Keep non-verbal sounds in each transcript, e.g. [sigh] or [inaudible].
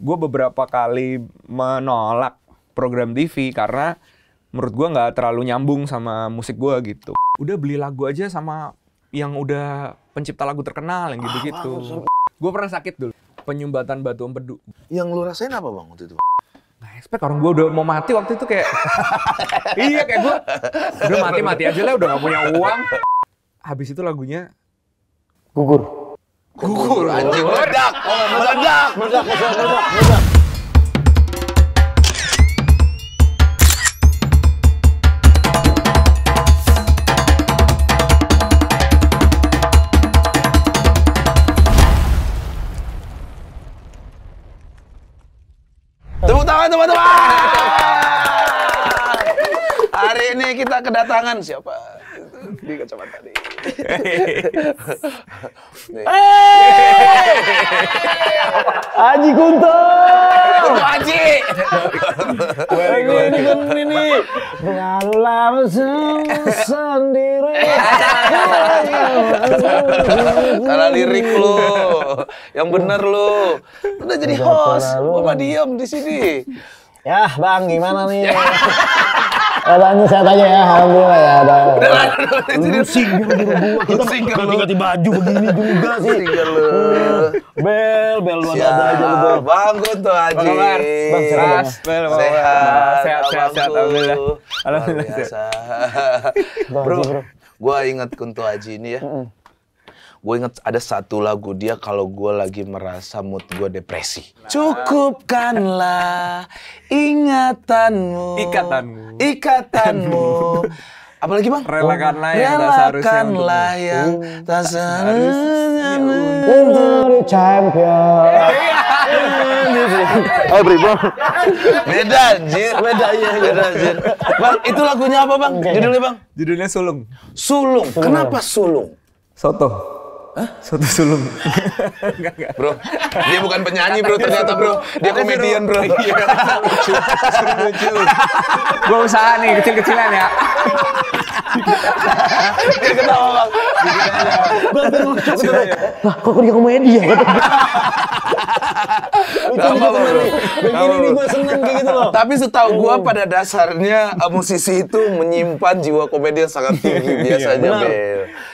gue beberapa kali menolak program TV karena menurut gue nggak terlalu nyambung sama musik gue gitu. Udah beli lagu aja sama yang udah pencipta lagu terkenal yang gitu-gitu. Ah, gue pernah sakit dulu, penyumbatan batu empedu. Yang lu rasain apa bang waktu itu? Nah, expect, orang gue udah mau mati waktu itu kayak... [laughs] iya kayak gue, udah mati-mati aja lah, udah gak punya uang. Habis itu lagunya... Gugur. Gugur anjing oh, meledak. Oh, meledak. Meledak, meledak, meledak. meledak. Tepuk tangan teman-teman. Hari ini kita kedatangan siapa? Di kacamata tadi. Aji Kunto. Aji. ini ini ini ini. sendiri. Salah lirik lu. Yang benar lu. Udah jadi host. Gua mah diem di sini. Yah, Bang, gimana nih? [laughs] Kalau saya tanya ya, alhamdulillah ya. Ada. Udah lah, lu singgir dulu gua. Kita ganti ganti baju begini juga sih. Singgir lu. Hmm, bel, bel lu ada aja lu bel. Bangun tuh Haji. Bang sehat. Bel, sehat. Sehat, sehat, sehat. Alhamdulillah. Alhamdulillah. Bro, gua ingat Kunto Haji ini ya gue inget ada satu lagu dia kalau gue lagi merasa mood gue depresi. Cukupkanlah ingatanmu. Ikatanmu. Ikatanmu. [laughs] Apalagi bang? Relakanlah yang tak seharusnya yang tak seharusnya untuk champion. Oh [laughs] beribu. Beda anjir. Beda ya, beda anjir. Iya. Bang, itu lagunya apa bang? Judulnya bang? Judulnya Sulung. Sulung. Kenapa Sulung? Soto. Hah? Satu sulung. [laughs] enggak, enggak. Bro, dia bukan penyanyi bro ternyata bro. Dia komedian bro. Iya, lucu, lucu. Gue usaha nih kecil-kecilan ya. Dia ketawa bang. Bang, lucu Lah, kok dia komedian? Iya. gue seneng kayak gitu, Tapi setahu gue oh. pada dasarnya eh, musisi itu menyimpan jiwa komedian sangat tinggi [laughs] iya, biasanya.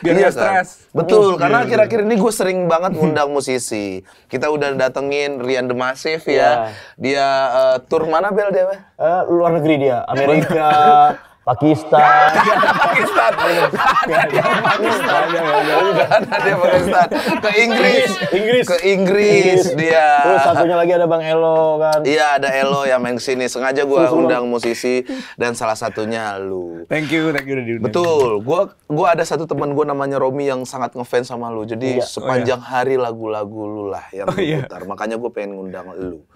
Biar kan? stres. Betul, karena akhir-akhir ini gue sering banget [laughs] ngundang musisi. Kita udah datengin Rian The Massive ya. Yeah. Dia uh, tur mana Bel dia? Uh, luar negeri dia, Amerika, [laughs] Pakistan. [laughs] Pakistan. Pakistan. ada Pakistan. Ke Inggris. Inggris. Ke Inggris dia. Terus satunya lagi ada Bang Elo kan. Iya, ada Elo yang main sini. Sengaja gua undang musisi dan salah satunya lu. Thank you, thank you udah diundang. Betul. Gua gua ada satu teman gua namanya Romi yang sangat ngefans sama lu. Jadi iya. sepanjang oh, iya. hari lagu-lagu lu lah yang oh, iya. diputar. Makanya gua pengen ngundang lu.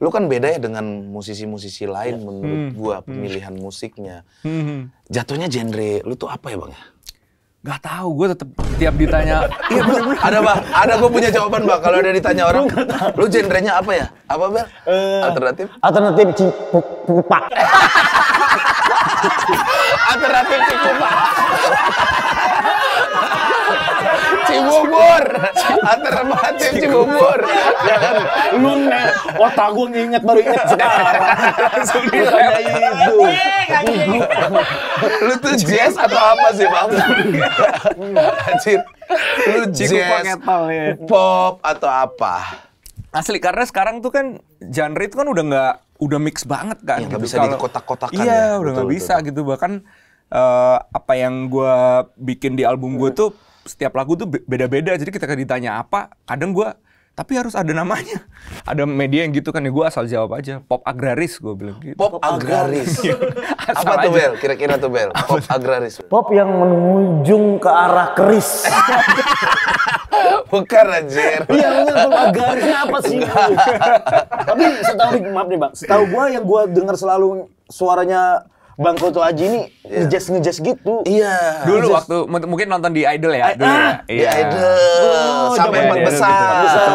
Lu kan beda ya dengan musisi-musisi lain ya. menurut hmm. gua hmm. pemilihan hmm. musiknya. Hmm. Jatuhnya genre lu tuh apa ya bang ya? Gak tahu, gua tetep tiap ditanya. [laughs] iya bener, bener. Ada bang, ada gue punya jawaban bang. Kalau ada ditanya orang, lu genrenya apa ya? Apa bel? Uh, alternatif? Alternatif cipupa. [laughs] alternatif cipupa. [laughs] Cibubur. Antar Batin Cibubur. Jangan lu otak gue nginget baru inget sekarang. Langsung itu. Eh, lu tuh jazz atau apa sih, Bang? Anjir. Lu jazz, ya. pop atau apa? Asli karena sekarang tuh kan genre itu kan udah nggak udah mix banget kan. Iya, nggak bisa Kalo, kotak kotakan iya, ya. udah nggak bisa gitu bahkan uh, apa yang gue bikin di album gue hmm. tuh setiap lagu tuh beda-beda jadi kita ditanya apa kadang gue tapi harus ada namanya [laughs] ada media yang gitu kan ya gue asal jawab aja pop agraris gue bilang gitu pop agraris [laughs] apa tuh bel kira-kira tuh bel pop agraris pop yang menunjung ke arah keris [laughs] Bukan aja. Iya bener, Bang apa sih? Tapi setahu maaf nih Bang, setahu gue yang gue dengar selalu suaranya Bang Koto Aji ini yeah. ngejazz ngejazz gitu. Iya. Dulu waktu mungkin nonton di Idol ya. Eh, dulu ya. ah, ya. Di yeah. Idol. Oh, Sampai empat besar. Gitu, besar.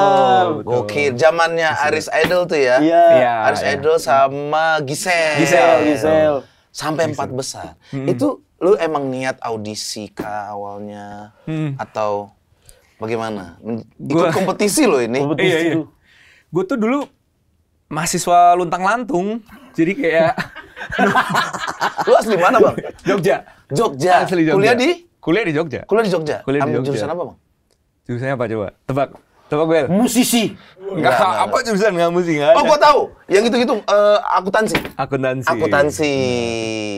Oke. Zamannya Aris Idol tuh ya. Iya. Yeah. Aris iya. Idol sama Gisel. Gisel. Gisel. Sampai empat besar. Hmm. Itu lu emang niat audisi kah awalnya hmm. atau bagaimana? Ikut gua, kompetisi loh ini. Kompetisi iya, iya. Gue tuh dulu mahasiswa luntang lantung. Jadi kayak [laughs] Lu asli mana, Bang? Jogja. Jogja. Asli Jogja. Kuliah di? Kuliah di Jogja. Kuliah di Jogja. Kuliah di Jogja. Jurusan apa, Bang? Jurusan apa coba? Tebak. Tebak gue. Musisi. Enggak, apa jurusan nggak musik enggak. Oh, gua tahu. Yang gitu-gitu uh, akuntansi. Akuntansi. Akuntansi.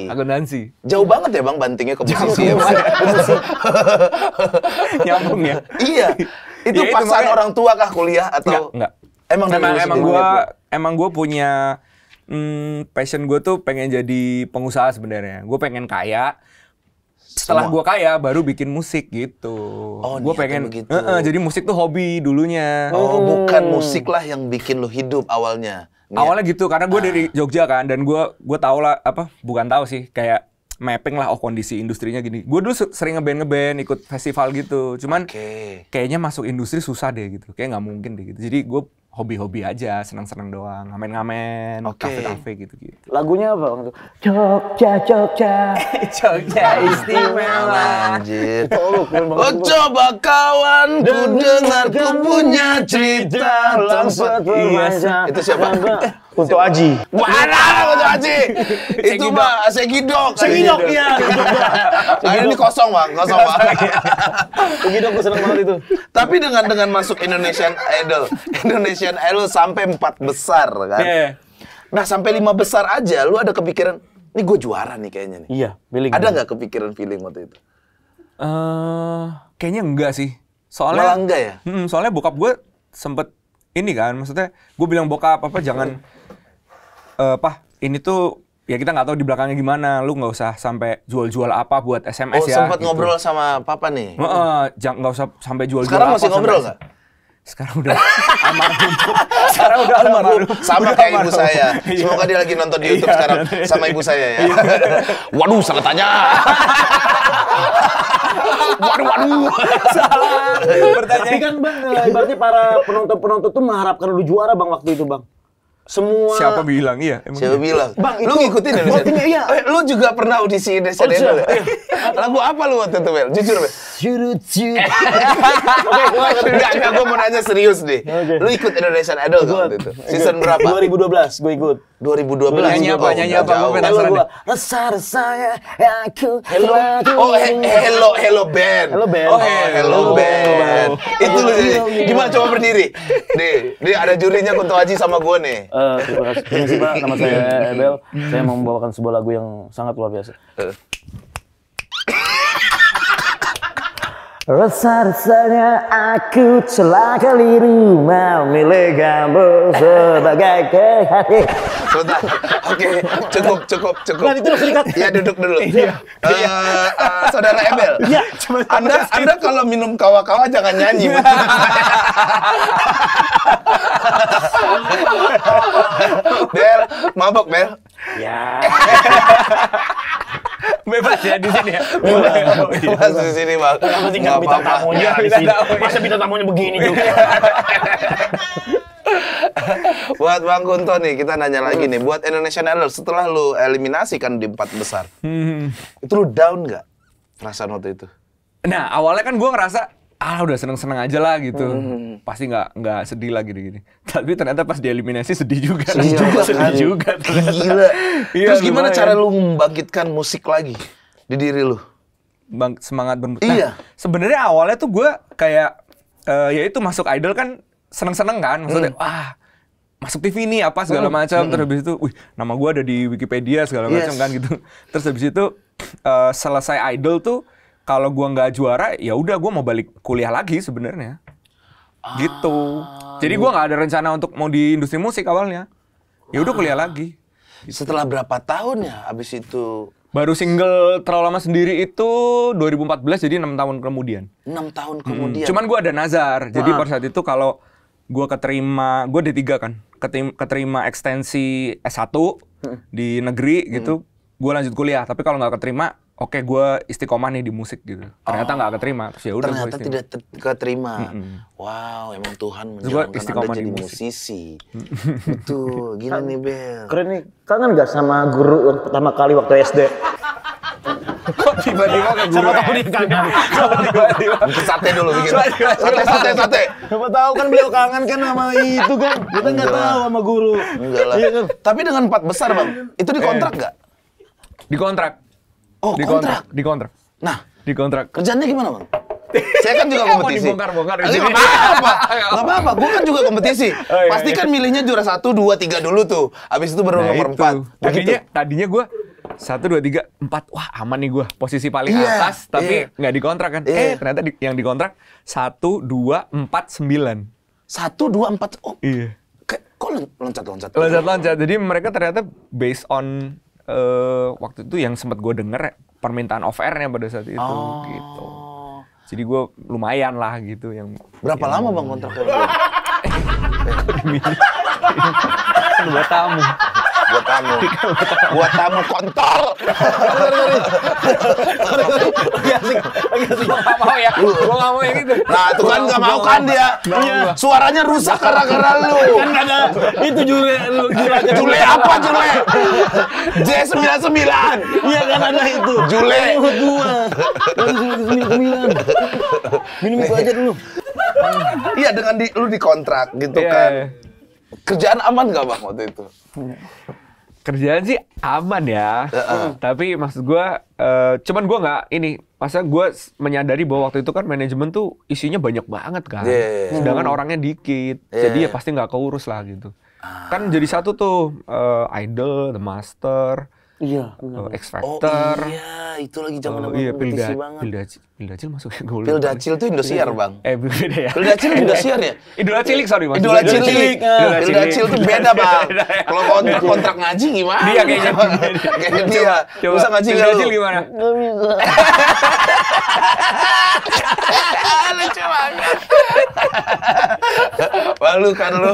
Hmm. Akuntansi. Jauh banget ya, Bang, bantingnya ke musisi ya. [laughs] Nyambung ya. iya. [laughs] Itu ya, paksaan orang tua kah kuliah atau Enggak, Emang emang, emang gua emang gua punya hmm, passion gue tuh pengen jadi pengusaha sebenarnya. Gue pengen kaya. Setelah gue kaya baru bikin musik gitu. Oh, gue pengen gitu. Uh, uh, jadi musik tuh hobi dulunya. Oh, hmm. bukan musik lah yang bikin lo hidup awalnya. Niat. Awalnya gitu karena gue ah. dari Jogja kan dan gue gue tau lah apa bukan tau sih kayak mapping lah oh kondisi industrinya gini. Gue dulu sering ngeband ngeband ikut festival gitu. Cuman okay. kayaknya masuk industri susah deh gitu. Kayak nggak mungkin deh gitu. Jadi gue hobi-hobi aja, senang-senang doang, ngamen-ngamen, okay. kafe-kafe gitu-gitu. Lagunya apa waktu Jogja, Jogja. [laughs] Jogja istimewa. Anjir. Oh, oh coba kawan, dengar ku punya cerita langsung. Iya, itu siapa? [laughs] Untuk Aji. Mana untuk Aji? Itu mah Segidok. Segidok ya. Hari ini kosong bang, kosong bang. [laughs] Segidok gue seneng banget itu. Tapi dengan dengan masuk Indonesian Idol, Indonesian Idol sampai empat besar kan. Iya. Nah sampai lima besar aja, lu ada kepikiran, ini gue juara nih kayaknya nih. Iya, feeling. Ada nggak kepikiran feeling waktu itu? Eh, kayaknya enggak sih. Soalnya enggak ya? soalnya bokap gue sempet ini kan, maksudnya gue bilang bokap apa apa jangan hmm uh, pah ini tuh ya kita nggak tahu di belakangnya gimana lu nggak usah sampai jual-jual apa buat SMS oh, ya sempat gitu. ngobrol sama papa nih uh, jangan nggak usah sampai jual-jual sekarang apa, masih ngobrol nggak sekarang udah almarhum [laughs] sekarang udah almarhum sama udah kayak almarhum. ibu saya [laughs] iya. semoga dia lagi nonton di YouTube iya, sekarang sama ibu saya ya iya. [laughs] waduh salah tanya waduh waduh salah pertanyaan kan bang eh, ibaratnya para penonton penonton tuh mengharapkan lu juara bang waktu itu bang semua siapa bilang iya emang siapa gitu. bilang bang lu ngikutin ya, Indonesia iya. Eh, lu juga pernah audisi Indonesia oh, Idol iya. lagu apa lu waktu itu Mel jujur Mel jujur curut enggak enggak gue mau nanya serius deh okay. lu ikut Indonesia Idol gak waktu itu season berapa 2012 gue ikut 2012 nyanyi apa oh, nyanyi apa gue penasaran deh besar saya aku hello oh, oh hello hello band hello band oh hello band itu lu gimana coba berdiri nih nih ada jurinya Kunto sama gue nih Eh, terima kasih. Terima kasih Pak, nama saya Ebel. Saya mau membawakan sebuah lagu yang sangat luar biasa. Rasa-rasanya eh. aku celaka liru milik kamu sebagai kekasih sebentar. Oke, cukup, cukup, cukup. Nah, itu harus Ya, duduk dulu. Iya. Uh, uh, saudara Ebel. Iya. Anda, Anda kalau minum kawa-kawa jangan nyanyi. Bel, iya. mabok Bel. Iya. [laughs] Bebas ya di sini ya. Bebas, bebas di sini bang. Yang penting kan bintang tamunya. Masa bintang tamunya begini juga. [laughs] [laughs] buat Bang Kunto nih, kita nanya lagi nih. Buat Indonesian Idol, setelah lu eliminasi kan di empat besar, hmm. itu lu down nggak perasaan waktu itu? Nah, awalnya kan gue ngerasa, ah udah seneng-seneng aja lah gitu. Hmm. Pasti nggak nggak sedih lagi gini-gini. Tapi ternyata pas dieliminasi sedih juga. Sedih juga, sedih kan? juga. Gila. Iya, Terus gimana lumayan. cara lu membangkitkan musik lagi di diri lu? Bang, semangat banget nah, Iya. Nah, Sebenarnya awalnya tuh gue kayak uh, ya itu masuk idol kan seneng-seneng kan maksudnya hmm. wah masuk TV ini apa segala hmm. macam hmm. terus habis itu wih nama gue ada di Wikipedia segala yes. macam kan gitu terus habis itu uh, selesai idol tuh kalau gue nggak juara ya udah gue mau balik kuliah lagi sebenarnya gitu. ah, gitu jadi iya. gue nggak ada rencana untuk mau di industri musik awalnya ya udah kuliah ah. lagi gitu. setelah berapa tahun ya abis itu Baru single terlalu lama sendiri itu 2014 jadi enam tahun kemudian. Enam tahun kemudian. Hmm, cuman gue ada nazar. Jadi ah. pada saat itu kalau gue keterima gue D3 kan keterima, ekstensi S1 hmm. di negeri gitu hmm. gue lanjut kuliah tapi kalau nggak keterima oke gue istiqomah nih di musik gitu ternyata nggak oh. keterima terus ya udah ternyata tidak ter keterima mm -hmm. wow emang Tuhan menjalankan anda jadi di musisi itu gila nih Bel keren nih kangen gak sama guru pertama kali waktu SD Kok tiba-tiba ke guru? Siapa tahu dia kangen. Siapa sate dulu bikin. Sate, sate, sate. Siapa tahu kan beliau kangen kan sama itu kan. Kita nggak tahu sama guru. Iya kan? Tapi dengan empat besar bang, itu dikontrak eh. nggak? di dikontrak. Oh, kontrak. Dikontrak. Nah, dikontrak. Kerjanya gimana bang? [laughs] saya kan juga kompetisi. Mau dibongkar-bongkar. Gak apa-apa. [laughs] Gak apa-apa. Gue kan juga kompetisi. Oh, iya, iya. Pasti kan milihnya juara satu, dua, tiga dulu tuh. Abis itu baru nah, nomor empat. Tadinya, nah, gitu. tadinya gue satu dua tiga empat wah aman nih gue posisi paling yeah, atas tapi iya. nggak yeah. dikontrak kan yeah. eh ternyata di, yang dikontrak satu dua empat sembilan satu dua empat oh iya yeah. kok loncat loncat loncat loncat jadi mereka ternyata based on uh, waktu itu yang sempat gue denger permintaan offernya airnya pada saat itu oh. gitu jadi gue lumayan lah gitu yang berapa yang lama bang kontraknya? buat [laughs] tamu buat tamu buat tamu kontol lagi asik lagi mau ya nah, kan gua gak mau ini? nah tuh kan gak mau kan dia iya. suaranya rusak karena karena lu kan ada itu jule jule apa jule J 99 iya kan ada itu jule minum itu aja dulu iya dengan di, lu dikontrak gitu iya, kan iya. Kerjaan aman gak bang waktu itu? Iya. Kerjaan sih aman ya, uh -uh. tapi maksud gue, uh, cuman gue nggak ini, masa gue menyadari bahwa waktu itu kan manajemen tuh isinya banyak banget kan, yeah. Iya, iya. sedangkan hmm. orangnya dikit, yeah. jadi ya pasti nggak keurus lah gitu. Uh. Kan jadi satu tuh uh, idol, the master, Iya, benar. X Factor. Oh iya, itu lagi zaman oh, iya, Pilda, banget. Pilda, Pildacil masuk ya gue. Cil itu Indosiar, iya. Bang. Eh, beda ya. Cil ya. Indosiar ya? Idola Cilik, sorry, Mas. Idola Cilik. Pilda Cil itu beda, ya. Bang. Kalau kontrak, kontrak ngaji gimana? Dia kayaknya. Gitu. Kayaknya gitu dia. Coba, Bisa ngaji pilda Cil gimana? Enggak bisa. [laughs] Lucu banget. [laughs] [laughs] Malu kan lu.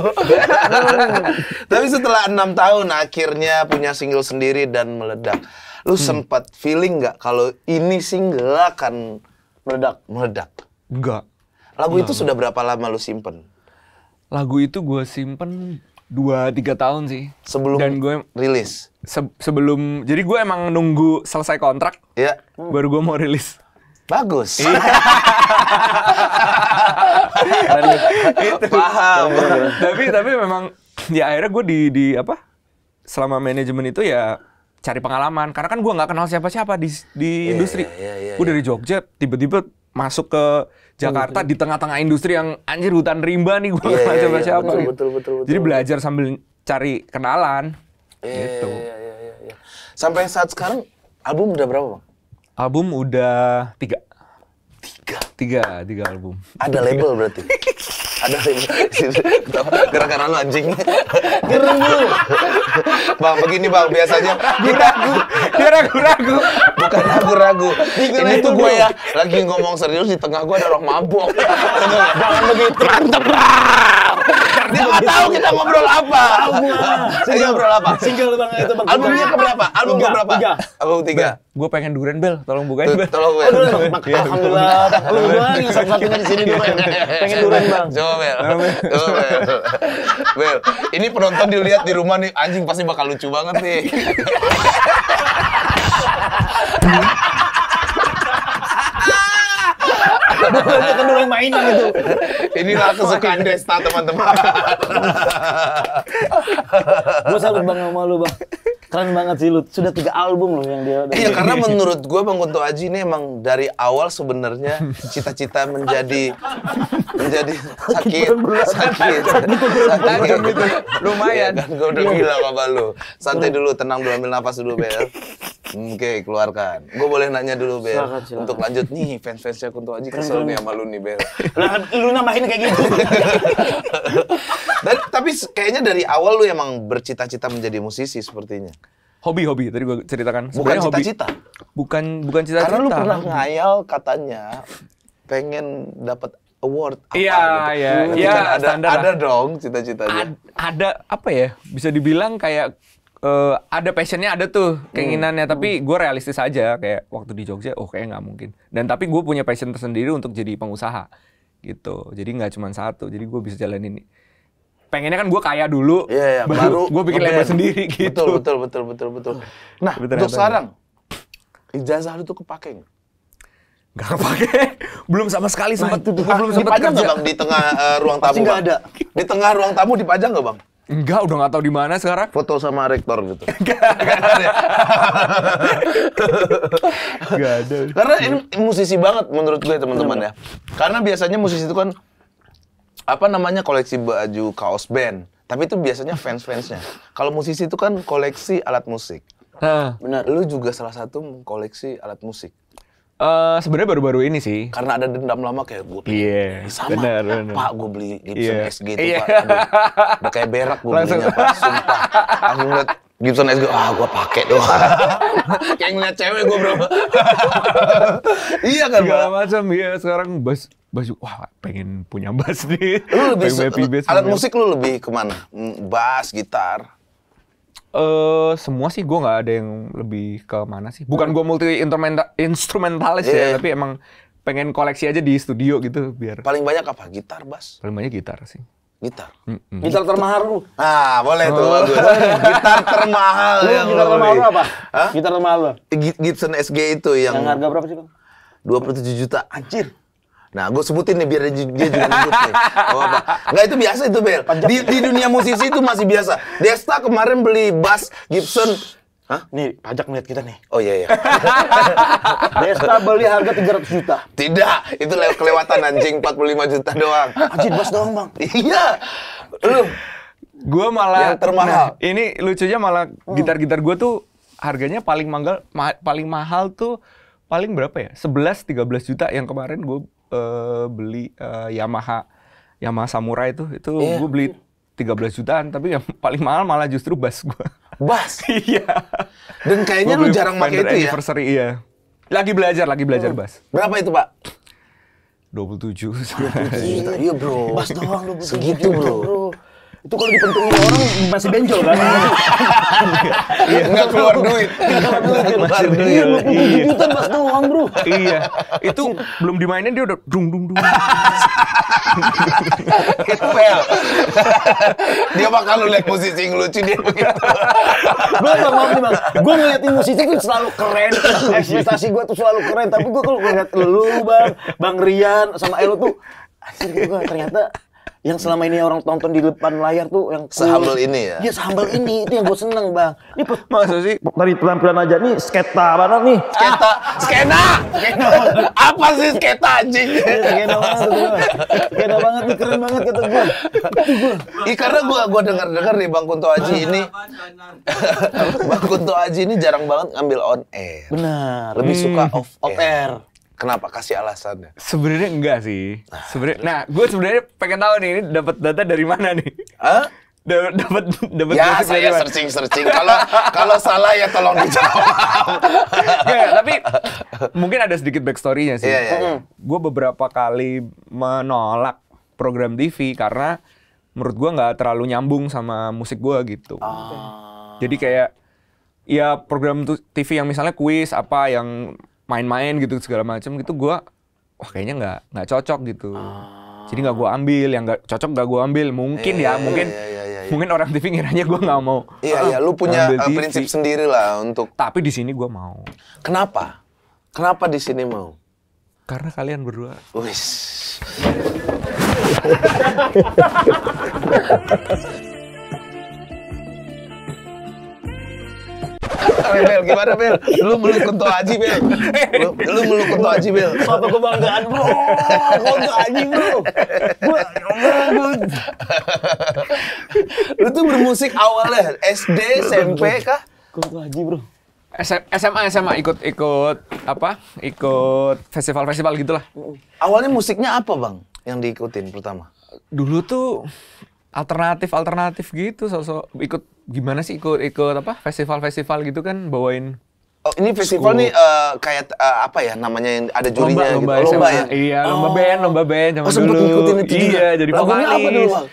[laughs] Tapi setelah enam tahun akhirnya punya single sendiri dan meledak. Lu hmm. sempat feeling nggak kalau ini single akan meledak? Meledak. Enggak. Lagu itu sudah berapa lama lu simpen? Lagu itu gue simpen dua tiga tahun sih sebelum dan gue rilis se sebelum jadi gue emang nunggu selesai kontrak ya yeah. baru gue mau rilis bagus. Iya. [laughs] itu. Paham. Iya, iya. tapi tapi memang ya akhirnya gue di di apa selama manajemen itu ya cari pengalaman karena kan gue nggak kenal siapa-siapa di di yeah, industri. Yeah, yeah, yeah, gue dari Jogja tiba-tiba masuk ke Jakarta betul. Oh. di tengah-tengah industri yang anjir hutan rimba nih gue yeah, kenal siapa-siapa. Yeah, yeah, betul, betul, betul, Jadi belajar sambil cari kenalan. Yeah, gitu. Yeah, yeah, yeah, yeah. Sampai saat sekarang album udah berapa bang? Album udah tiga. Tiga? Tiga, tiga album. Ada tiga. label berarti? Ada label. Gara-gara lu anjing. Gerem lu. bang, begini bang, biasanya ragu. Dia ragu-ragu. Bukan ragu-ragu. Ini tuh gue ya [laughs] lagi ngomong serius, di tengah gue ada orang mabok. Jangan begitu. Mantep Dia nggak tahu kita ngobrol apa. Tahu ngobrol apa? Single bang itu bang. Albumnya keberapa? Album keberapa? Album tiga gue pengen durian bel tolong bukain bel tolong bel oh, iya, alhamdulillah lu doang yang satu-satunya di sini durian pengen durian bang coba bel coba bel bel ini penonton dilihat di rumah nih anjing pasti bakal lucu banget nih Itu kan yang mainan itu. Inilah kesukaan Desta teman-teman. gue salut banget sama lu bang. Keren banget sih lu. Sudah tiga album loh yang dia. Iya karena menurut gue Bang Kunto Aji ini emang dari awal sebenarnya cita-cita menjadi menjadi sakit sakit sakit iya, kan? lumayan. Kan gue udah gila sama lu. Santai iya. dulu, tenang dulu, ambil nafas dulu, Bel. [laughs] Oke, keluarkan. Gue boleh nanya dulu, Bel. Silahkan, silahkan. Untuk lanjut nih, fans-fansnya Kunto Aji kesel nih sama lu nih, Bel. [laughs] Lah, lu nambahin kayak gitu. Dan, tapi kayaknya dari awal lu emang bercita-cita menjadi musisi sepertinya hobi-hobi tadi gue ceritakan. Bukan cita-cita. Bukan bukan cita-cita. Karena lu pernah ngayal katanya pengen dapat award iya, gitu. Iya, iya, kan ada, ada dong cita-citanya. Ad, ada apa ya? Bisa dibilang kayak uh, ada passionnya ada tuh keinginannya hmm. tapi gue realistis aja kayak waktu di Jogja oh kayak nggak mungkin dan tapi gue punya passion tersendiri untuk jadi pengusaha gitu jadi nggak cuma satu jadi gue bisa jalanin pengennya kan gue kaya dulu yeah, yeah, baru, baru gue bikin label sendiri gitu betul betul betul betul betul nah betul, untuk sekarang ijazah lu tuh kepake nggak Gak kepake. [laughs] belum sama sekali sempat nah, belum sempat kerja. Gak, bang, di tengah uh, ruang tamu. gak ada. Di tengah ruang tamu dipajang nggak bang? Enggak, udah nggak tahu di mana sekarang. [laughs] Foto sama rektor gitu. Enggak, [laughs] ada. Enggak [laughs] ada. Karena ini musisi banget menurut gue teman-teman ya. Karena biasanya musisi itu kan apa namanya koleksi baju kaos band. Tapi itu biasanya fans-fansnya. Kalau musisi itu kan koleksi alat musik. Benar, lu juga salah satu koleksi alat musik. Uh, sebenarnya baru-baru ini sih. Karena ada dendam lama kayak gue Iya. Yeah, sama. Bener, bener. Pak gue beli Gibson yeah. SG itu yeah. Pak. udah kayak berak gue belinya Pak. Sumpah. Aku ngeliat Gibson SG, ah gue pake doang. [laughs] kayak ngeliat cewek gue bro. [laughs] iya kan Segala Pak. macam ya sekarang bass bass wah pengen punya bass nih. Lu lebih bass, alat musik lu lebih kemana? Hmm, bass, gitar. Uh, semua sih gue nggak ada yang lebih ke mana sih. Bukan gue multi instrumenta instrumentalis yeah. ya, iya. tapi emang pengen koleksi aja di studio gitu biar. Paling banyak apa? Gitar, bass. Paling banyak gitar sih. Gitar. Mm hmm Gitar termahal lu. Ah, boleh oh. tuh. Boleh. gitar termahal lu. Yang gitar termahal apa? Hah? Gitar termahal lu. Gibson SG itu yang Yang harga berapa sih, Bang? 27 juta. Anjir. Nah, gue sebutin nih biar dia, juga nyebut nih. Gak apa-apa. Enggak itu biasa itu, Bel. Di, di dunia musisi itu masih biasa. Desta kemarin beli bass Gibson Hah? Nih, pajak melihat kita nih. Oh iya iya. [laughs] Desta beli harga 300 juta. Tidak, itu lewat kelewatan anjing 45 juta doang. Anjing bos doang, Bang. iya. Lu gue malah yang termahal. Nah, ini lucunya malah hmm. gitar-gitar gue tuh harganya paling manggal ma paling mahal tuh paling berapa ya? 11 13 juta yang kemarin gue uh, beli uh, Yamaha Yamaha Samurai itu itu yeah. gue beli 13 jutaan tapi yang [laughs] paling mahal malah justru bass gue. Bass. [laughs] iya. Dan kayaknya lu jarang pakai itu ya. Anniversary iya. Lagi belajar, lagi belajar hmm. bass. Berapa itu, Pak? 27. puluh tujuh [laughs] Iya, Bro. Bass doang lu segitu, Bro itu kalau dipentuin orang masih benjol kan? iya, iya. nggak keluar duit. Masih duit. Iya, iya. mas doang bro. Iya, itu belum dimainin dia udah dung dung dung. itu pel. dia bakal lu lihat musisi yang lucu dia begitu. gue nggak mau nih bang. Gue ngeliatin musisi itu selalu keren. Ekspektasi gue tuh selalu keren. Tapi gue kalau ngeliat lu bang, bang Rian sama Elo tuh, asli gue ternyata yang selama ini orang tonton di depan layar tuh yang sehambel ini ya. Iya sehambel ini itu yang gue seneng bang. Ini maksud sih dari pelan aja nih sketa mana nih? Sketa, ah. skena. skena. Apa sih sketa anjing? Iya, skena banget Skena banget nih keren banget kata gue. Iya karena gue gue dengar dengar nih bang Kunto Aji ini. bang Kunto Aji ini jarang banget ngambil on air. Benar. Lebih hmm. suka off, off iya. air Kenapa? Kasih alasannya. Sebenarnya enggak sih. Ah, nah, sebenarnya. Nah, gue sebenarnya pengen tahu nih, ini dapat data dari mana nih? Hah? dapat dapat dapat ya saya gimana? searching searching kalau kalau salah ya tolong dijawab Gak, [laughs] ya, ya, tapi mungkin ada sedikit backstorynya sih yeah, yeah, yeah. gue beberapa kali menolak program TV karena menurut gue nggak terlalu nyambung sama musik gue gitu ah. jadi kayak ya program TV yang misalnya kuis apa yang main-main gitu segala macam gitu gue wah kayaknya nggak nggak cocok gitu ah. jadi nggak gue ambil yang nggak cocok nggak gue ambil mungkin yeah, ya yeah, iya, mungkin yeah, yeah, yeah, yeah. mungkin orang TV ngiranya gue nggak mau iya yeah, iya yeah. lu punya eh, prinsip sendiri lah untuk tapi di sini gue mau kenapa kenapa di sini mau karena kalian berdua wis [laughs] Bel, gimana Bel? Lu meluk Kunto aji Bel. Lu, lu meluk Kunto aji Bel. Suatu kebanggaan bro. Kunto aji bro. Gua, lu, ya lu tuh bermusik awalnya SD, SMP kah? Kunto aji bro. SMA SMA ikut ikut apa? Ikut festival-festival gitulah. Awalnya musiknya apa, Bang? Yang diikutin pertama? Dulu tuh alternatif alternatif gitu sosok ikut gimana sih ikut ikut apa festival-festival gitu kan bawain Oh, ini festival School. nih uh, kayak uh, apa ya namanya yang ada jurinya lomba, gitu. Lomba, lomba ya. Iya, lomba oh. band, lomba band zaman oh, dulu. ngikutin itu juga. Iya, jadi Lagunya vokalis. apa dulu, Bang?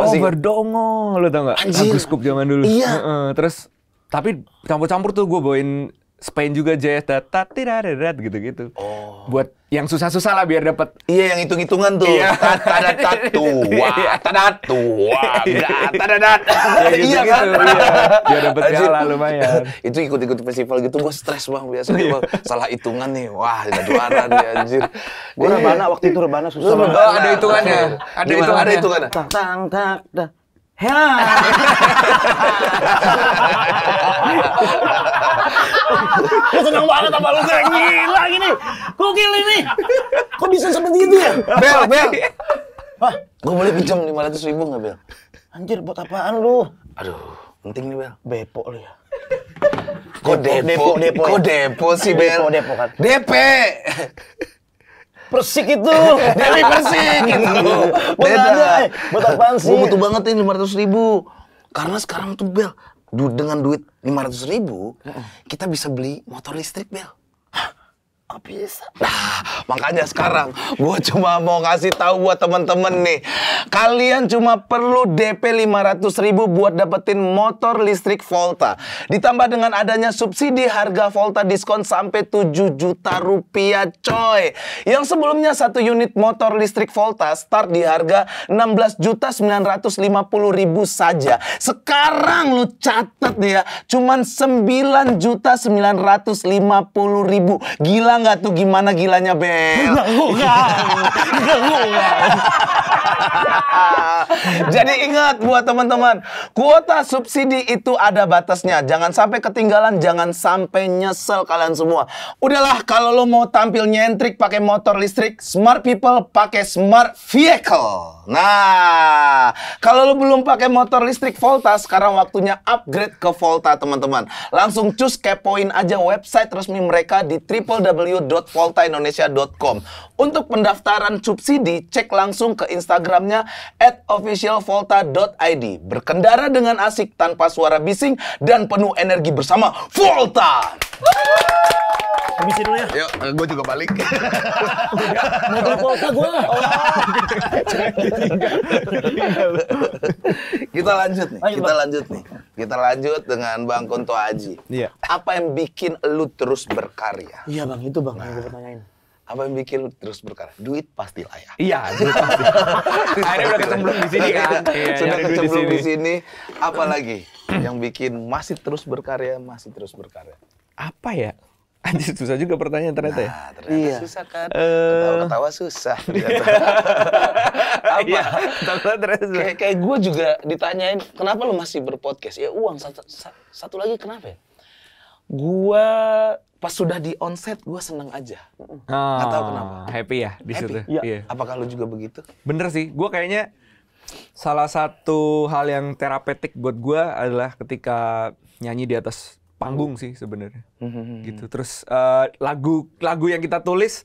Oh, berdongo, lo tau gak? Anjir. Lagu Scoop zaman dulu. Iya. Uh, uh, terus tapi campur-campur tuh gue bawain Spain juga jazz tata tirareret gitu-gitu. Oh. Buat yang susah-susah lah biar dapat. Iya yang hitung-hitungan tuh. Iya. Tada tua, tada tua, tada dat. Iya kan? Iya. Biar dapat piala lumayan. Itu ikut-ikut festival gitu gue stres bang biasanya iya. gue salah hitungan nih. Wah, tidak juara nih anjir. Gue rebana waktu itu rebana susah banget. ada hitungannya. Ada hitungannya. Ada hitungannya. Tang tang dah. Hah. [laughs] Gue [laughs] seneng banget sama lu kayak gila gini. Gokil ini. Kok bisa seperti itu ya? Bel, Bel. Hah? Gue boleh pinjam 500 ribu nggak, Bel? Anjir, buat apaan lu? Aduh, penting nih, Bel. Bepo lu ya. Kok depo? Depo, depo. depo, ya? depo sih, Bel? Depo, depo kan. DP. Persik itu. [laughs] Dewi Persik itu. Buat eh? apaan sih? Gue butuh banget ini 500 ribu. Karena sekarang tuh Bel, du dengan duit 500 ribu, uh -uh. kita bisa beli motor listrik, Bel. Oh, bisa. Nah, makanya sekarang gue cuma mau kasih tahu buat temen-temen nih. Kalian cuma perlu DP 500 ribu buat dapetin motor listrik Volta. Ditambah dengan adanya subsidi harga Volta diskon sampai 7 juta rupiah coy. Yang sebelumnya satu unit motor listrik Volta start di harga 16 juta 950 ribu saja. Sekarang lu catet ya, cuman 9 juta 950 ribu. Gila nggak tuh gimana gilanya Bel? Enggak, [laughs] Jadi ingat buat teman-teman, kuota subsidi itu ada batasnya. Jangan sampai ketinggalan, jangan sampai nyesel kalian semua. Udahlah, kalau lo mau tampil nyentrik pakai motor listrik, smart people pakai smart vehicle. Nah, kalau lo belum pakai motor listrik Volta, sekarang waktunya upgrade ke Volta, teman-teman. Langsung cus kepoin aja website resmi mereka di www www.voltaindonesia.com. Untuk pendaftaran subsidi, cek langsung ke Instagramnya at officialvolta.id. Berkendara dengan asik tanpa suara bising dan penuh energi bersama Volta! Habisin dulu ya. Yuk, eh, gue juga balik. Mobil Volta gue. [laughs] Kita lanjut nih. kita lanjut nih. Kita lanjut dengan Bang Kunto Aji. Iya. Apa yang bikin lu terus berkarya? Iya Bang, itu tuh bang nah, yang gue pertanyain? Apa yang bikin terus berkarya? Duit pasti lah ya. Iya, duit pasti. [laughs] Akhirnya udah kecemplung di sini kan? Iya, iya Sudah kecemplung di sini. Apalagi yang bikin masih terus berkarya, masih terus berkarya? Apa ya? Anjir susah juga pertanyaan ternyata ya. Nah, ternyata iya. susah kan. Eh. Ketawa-ketawa uh... susah [laughs] iya. Apa? Iya, ternyata Kayak, kayak gue juga ditanyain, kenapa lo masih berpodcast? Ya uang, satu, satu lagi kenapa ya? gua pas sudah di onset gue seneng aja oh, nggak tahu kenapa happy ya di happy. situ ya. Yeah. apakah lu juga begitu bener sih gue kayaknya salah satu hal yang terapeutik buat gue adalah ketika nyanyi di atas panggung sih sebenarnya mm-hmm. gitu terus lagu eh, lagu lagu yang kita tulis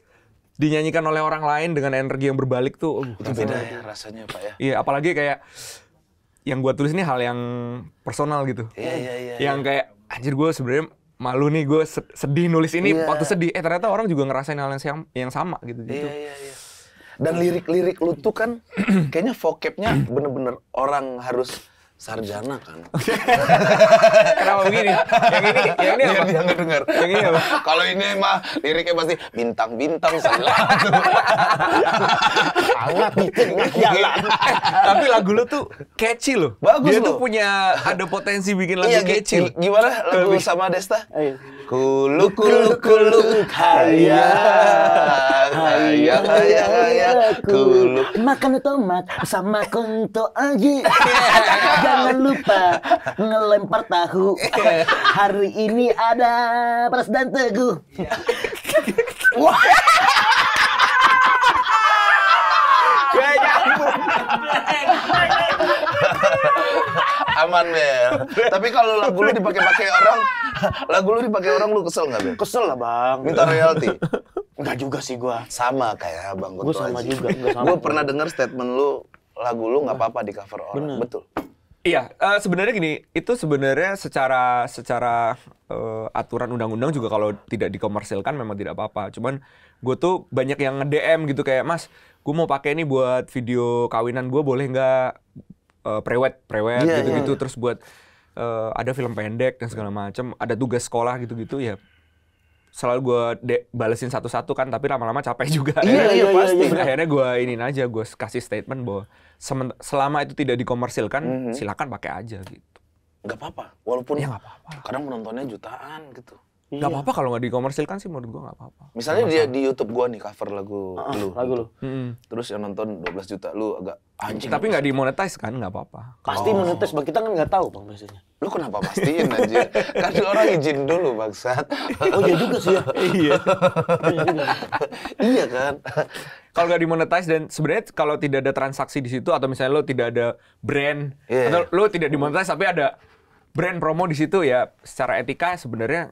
dinyanyikan oleh orang lain dengan energi yang berbalik tuh uh, itu beda ya rasanya pak ya iya apalagi kayak yang gue tulis ini hal yang personal gitu iya iya iya yang ya. kayak anjir gue sebenarnya malu nih gue sedih nulis ini yeah. waktu sedih eh ternyata orang juga ngerasain hal yang sama, yang sama gitu gitu. Yeah, yeah, yeah. Dan lirik-lirik lu tuh kan [clears throat] kayaknya vocabnya bener-bener orang harus sarjana kan. [laughs] Kenapa begini? Yang ini, yang ini apa? dengar. Yang ini apa? Kalau ini mah liriknya pasti bintang-bintang sangat. Sangat jalan. Tapi lagu lu tuh catchy loh. Bagus Dia loh. tuh punya ada potensi bikin lagu iya, catchy. Gimana lagu sama Desta? Eh, Kuluk kuluk kuluk haya haya haya haya kuluk makan tomat sama konto aji [laughs] jangan lupa ngelempar tahu [laughs] hari ini ada presiden dan teguh wah Gak [laughs] nyambung aman Bel. Tapi kalau lagu lu dipakai-pakai orang, lagu lu dipakai orang lu kesel nggak Bel? Kesel lah bang. Minta royalti. Enggak juga sih gua. Sama kayak Bang Gue sama aja. juga, enggak sama. Gua pernah dengar statement lu lagu lu nggak apa-apa di cover orang. Bener. Betul. Iya, uh, sebenarnya gini, itu sebenarnya secara secara uh, aturan undang-undang juga kalau tidak dikomersilkan memang tidak apa-apa. Cuman gue tuh banyak yang nge-DM gitu kayak, "Mas, gue mau pakai ini buat video kawinan gue boleh nggak?" uh, prewed prewed yeah, gitu-gitu yeah. terus buat uh, ada film pendek dan segala macam ada tugas sekolah gitu-gitu ya selalu gue de- balesin satu-satu kan tapi lama-lama capek juga iya, iya, iya, pasti iya. akhirnya gue ini aja gue kasih statement bahwa selama itu tidak dikomersilkan mm -hmm. silakan pakai aja gitu nggak apa-apa walaupun ya, apa-apa. kadang penontonnya jutaan gitu Iya. Gak apa-apa kalau nggak dikomersilkan sih menurut gue nggak apa-apa. Misalnya dia di YouTube gue nih cover lagu uh, lu. Ah, lagu lu. Hmm. Terus yang nonton 12 juta lu agak anjing. Tapi nggak dimonetize kan nggak apa-apa. Pasti oh. monetize bang kita kan nggak tahu bang biasanya. Lu kenapa pastiin aja? [laughs] kan orang izin dulu bangsat. oh iya juga sih ya. [laughs] iya. iya kan. kalau nggak dimonetize dan sebenarnya kalau tidak ada transaksi di situ atau misalnya lu tidak ada brand yeah. atau lu tidak dimonetize tapi ada brand promo di situ ya secara etika sebenarnya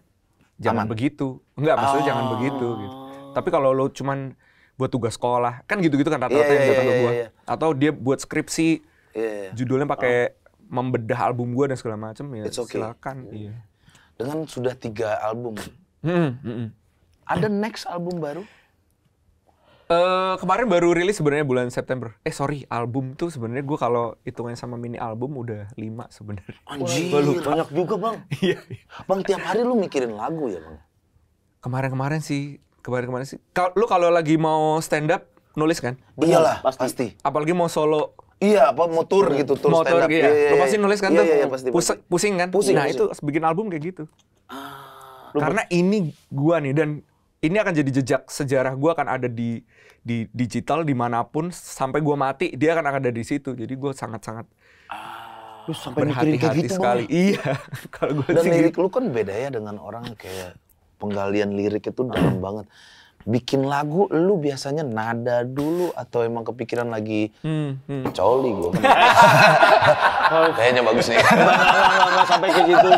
jangan Aman. begitu. Enggak, maksudnya oh. jangan begitu gitu. Tapi kalau lo cuman buat tugas sekolah, kan gitu-gitu kan rata-rata yeah, yang iya, datang yeah, ke iya, gua. Yeah, iya. Atau dia buat skripsi yeah. judulnya pakai oh. membedah album gua dan segala macam ya. It's okay. Silakan, yeah. iya. Dengan sudah tiga album. Hmm, hmm, hmm. Ada next album baru? Uh, kemarin baru rilis sebenarnya bulan September. Eh sorry, album tuh sebenarnya gue kalau hitungnya sama mini album udah lima sebenarnya. Anjir, lupa. banyak juga bang. [laughs] Iya, iya. bang tiap hari lu mikirin lagu ya bang? Kemarin-kemarin sih, kemarin-kemarin sih. Kal lu kalau lagi mau stand up nulis kan? Iyalah, pasti. pasti. Apalagi mau solo. Iya, apa mau motor gitu, tour motor, stand up. Gitu ya. iya, iya. Lu iya. pasti nulis kan iya, tuh? Iya, iya, pasti, pasti. Pusing kan? Pusing, nah pusing. itu bikin album kayak gitu. Ah, karena ini gua nih dan ini akan jadi jejak sejarah gue akan ada di di digital dimanapun sampai gue mati dia akan ada di situ jadi gue sangat sangat ah, lu sampai mikirin kayak gitu sekali malah. iya [laughs] kalau gue dan lirik gitu. lu kan beda ya dengan orang kayak penggalian lirik itu dalam banget bikin lagu lu biasanya nada dulu atau emang kepikiran lagi hmm, hmm. coli gue kan. [laughs] kayaknya bagus nih nggak sampai ke situ.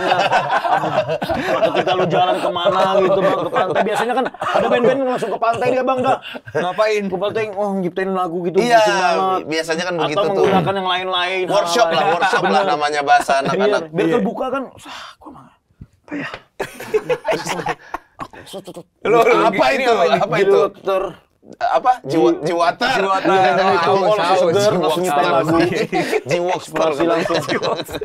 waktu kita lu jalan kemana gitu bang ke pantai biasanya kan ada band-band yang langsung ke pantai dia bang dah ngapain ke pantai oh ngiptain lagu gitu iya biasanya kan begitu atau menggunakan yang lain-lain workshop lah workshop lah namanya bahasa iya, anak-anak biar iya. terbuka kan wah gue mah apa ya [laughs] Lu, apa itu? Apa itu? apa jiwa jiwata jiwa alkohol powder langsung nyetel lagu jiwokster langsung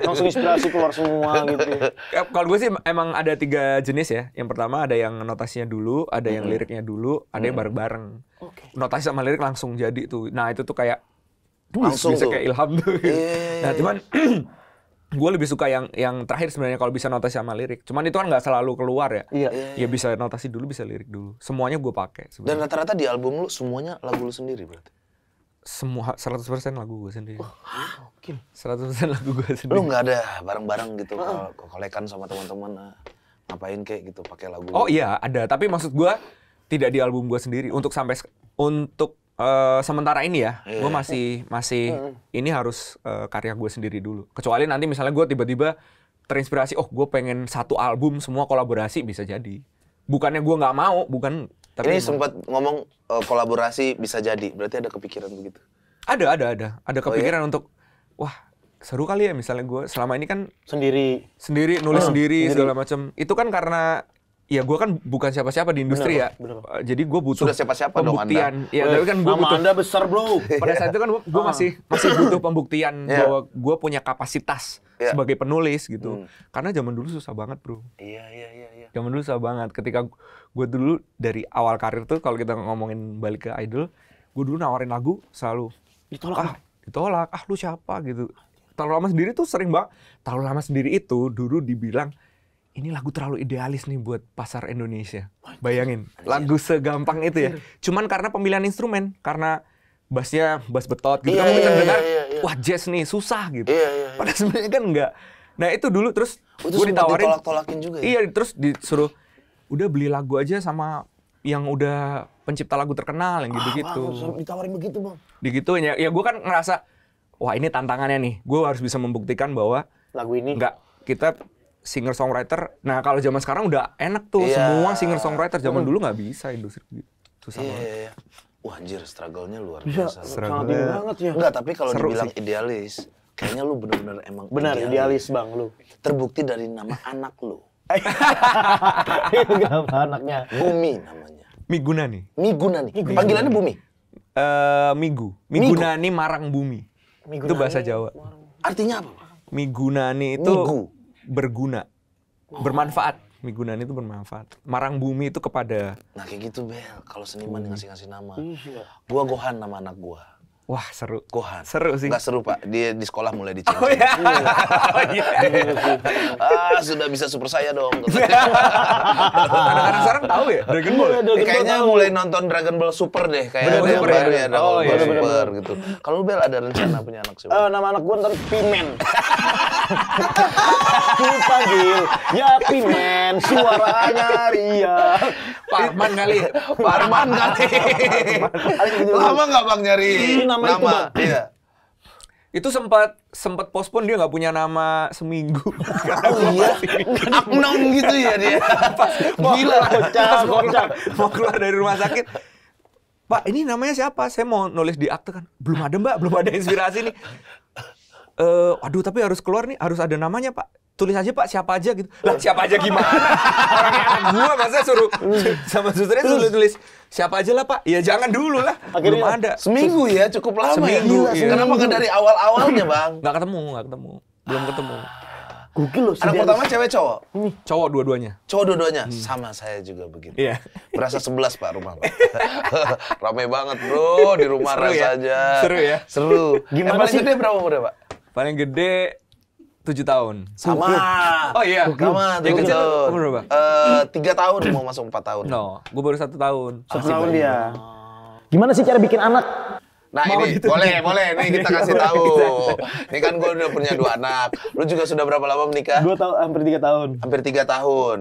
langsung inspirasi keluar semua gitu ya. kalau gue sih emang ada tiga jenis ya yang pertama ada yang notasinya dulu ada yang liriknya dulu ada yang bareng bareng notasi sama lirik langsung jadi tuh nah itu tuh kayak langsung bisa kayak ilham tuh iya, iya, iya, nah cuman [clears throat] gue lebih suka yang yang terakhir sebenarnya kalau bisa notasi sama lirik. Cuman itu kan nggak selalu keluar ya. Iya. Ya bisa notasi dulu, bisa lirik dulu. Semuanya gue pakai. Dan rata-rata di album lu semuanya lagu lu sendiri berarti. Semua 100% lagu gue sendiri. Oh, mungkin. 100% lagu gue sendiri. Lu nggak ada bareng-bareng gitu kalau kolekan sama teman-teman eh, ngapain kayak gitu pakai lagu. Oh iya, ada. Tapi maksud gue tidak di album gue sendiri untuk sampai untuk Eh, sementara ini ya, yeah. gue iya. masih masih mm. ini harus uh, karya gue sendiri dulu. Kecuali nanti misalnya gue tiba-tiba terinspirasi, oh gue pengen satu album semua kolaborasi bisa jadi. Bukannya gue nggak mau, bukan. Tapi ini sempat ngomong uh, kolaborasi bisa jadi, berarti ada kepikiran begitu? Ada, ada, ada, ada oh, kepikiran oh, iya? untuk wah seru kali ya misalnya gue selama ini kan sendiri sendiri nulis hmm, sendiri, sendiri segala macam itu kan karena ya gue kan bukan siapa-siapa di industri bener, ya. Bener. Eh, jadi gue butuh Sudah siapa-siapa pembuktian. Dong Ya, tapi kan gue butuh. Anda besar bro. Pada saat itu kan gue ah. masih masih butuh pembuktian yeah. bahwa gue punya kapasitas yeah. sebagai penulis gitu. Hmm. Karena zaman dulu susah banget bro. Iya iya iya iya. Zaman dulu susah banget. Ketika gue dulu dari awal karir tuh kalau kita ngomongin balik ke idol, gue dulu nawarin lagu selalu ditolak. Ah, ditolak. Ah lu siapa gitu. Terlalu lama sendiri tuh sering banget. Terlalu lama sendiri itu dulu dibilang ini lagu terlalu idealis nih buat pasar Indonesia. Bayangin, lagu segampang itu ya. Cuman karena pemilihan instrumen, karena bassnya bass betot gitu. Iya, Kamu bisa iya, dengar, iya, iya, iya, wah jazz nih susah gitu. Iya, iya, iya. Padahal sebenarnya kan enggak. Nah itu dulu terus oh, gue ditawarin. Ditolak-tolakin juga ya? Iya, terus disuruh, udah beli lagu aja sama yang udah pencipta lagu terkenal yang ah, gitu-gitu. Ah, ditawarin begitu bang? Begitu ya, ya gue kan ngerasa, wah ini tantangannya nih. Gue harus bisa membuktikan bahwa lagu ini enggak kita singer songwriter. Nah kalau zaman sekarang udah enak tuh yeah. semua singer songwriter. Zaman hmm. dulu nggak bisa industri sama. yeah. yeah. Iya. Wah anjir, struggle-nya luar biasa. Struggle banget ya. Enggak, tapi kalau dibilang sih. idealis, kayaknya lu bener-bener emang Benar, idealis. idealis bang lu. Terbukti dari nama anak lu. Kenapa anaknya? Bumi namanya. Migunani. Migunani. Migunani. Panggilannya Bumi? Eh Uh, Migu. Migunani Migu. Marang Bumi. Migunani, itu bahasa Jawa. Artinya apa? Migunani itu... Migu berguna, oh. bermanfaat. Mie itu bermanfaat. Marang Bumi itu kepada. Nah kayak gitu Bel, kalau seniman ngasih ngasih nama. Iya. Gua Gohan nama anak gua. Wah seru. Gohan. Seru sih. Gak seru pak, dia di sekolah mulai dicintai Oh iya. [laughs] oh, iya. [laughs] ah sudah bisa super saya dong. [laughs] Anak-anak sekarang tahu ya Dragon Ball. Iya, Dragon eh, kayaknya Ball mulai nonton Dragon Ball Super deh, kayak Dragon Ball baru ya, oh iya. Ball Super gitu. Kalau Bel ada rencana punya anak sih? Eh, uh, nama anak gua ntar Pimen dipanggil Yapi men suaranya Ria Parman kali Parman kali gitu. lama nggak bang nyari nama, nama. Itu, iya. itu sempat sempat pospon dia nggak punya nama seminggu. Oh iya, aknong gitu ya dia. Pas, Gila, mau, keluar, Mau keluar dari rumah sakit, Pak, ini namanya siapa? Saya mau nulis di akte kan. Belum ada, Mbak. Belum ada inspirasi nih eh aduh tapi harus keluar nih, harus ada namanya Pak. Tulis aja Pak siapa aja gitu. Lah iya. siapa aja gimana? [laughs] Orangnya anak gua masa suruh hmm. sama susternya suruh tulis siapa aja lah Pak. Ya jangan dulu lah. Akhirnya, Belum ada. Seminggu ya cukup lama ya. seminggu, ya. iya. Kenapa kan dari awal-awalnya Bang? Nggak ketemu, nggak ketemu. Belum ketemu. Gokil loh. Anak pertama cewek cowok? Hmm. Cowok dua-duanya. Cowok dua-duanya? Hmm. Sama saya juga begitu. Iya. Yeah. Berasa sebelas Pak rumah Pak. [laughs] Rame banget bro di rumah Seru ya? rasanya. Ya? Seru ya? Seru. Gimana paling sih? gede berapa umurnya Pak? Paling gede tujuh tahun. Sama. Oh iya. Sama. tujuh tahun. umur berapa? Eh tiga tahun mau masuk empat tahun. No, gue baru satu tahun. Satu tahun dia. Gimana sih cara bikin anak? Nah Mau ini gitu boleh gitu. boleh Ini kita iya, kasih tahu. Iya, iya. ini kan gue udah punya dua anak. Lu juga sudah berapa lama menikah? Dua tahun hampir tiga tahun. Hampir tiga tahun.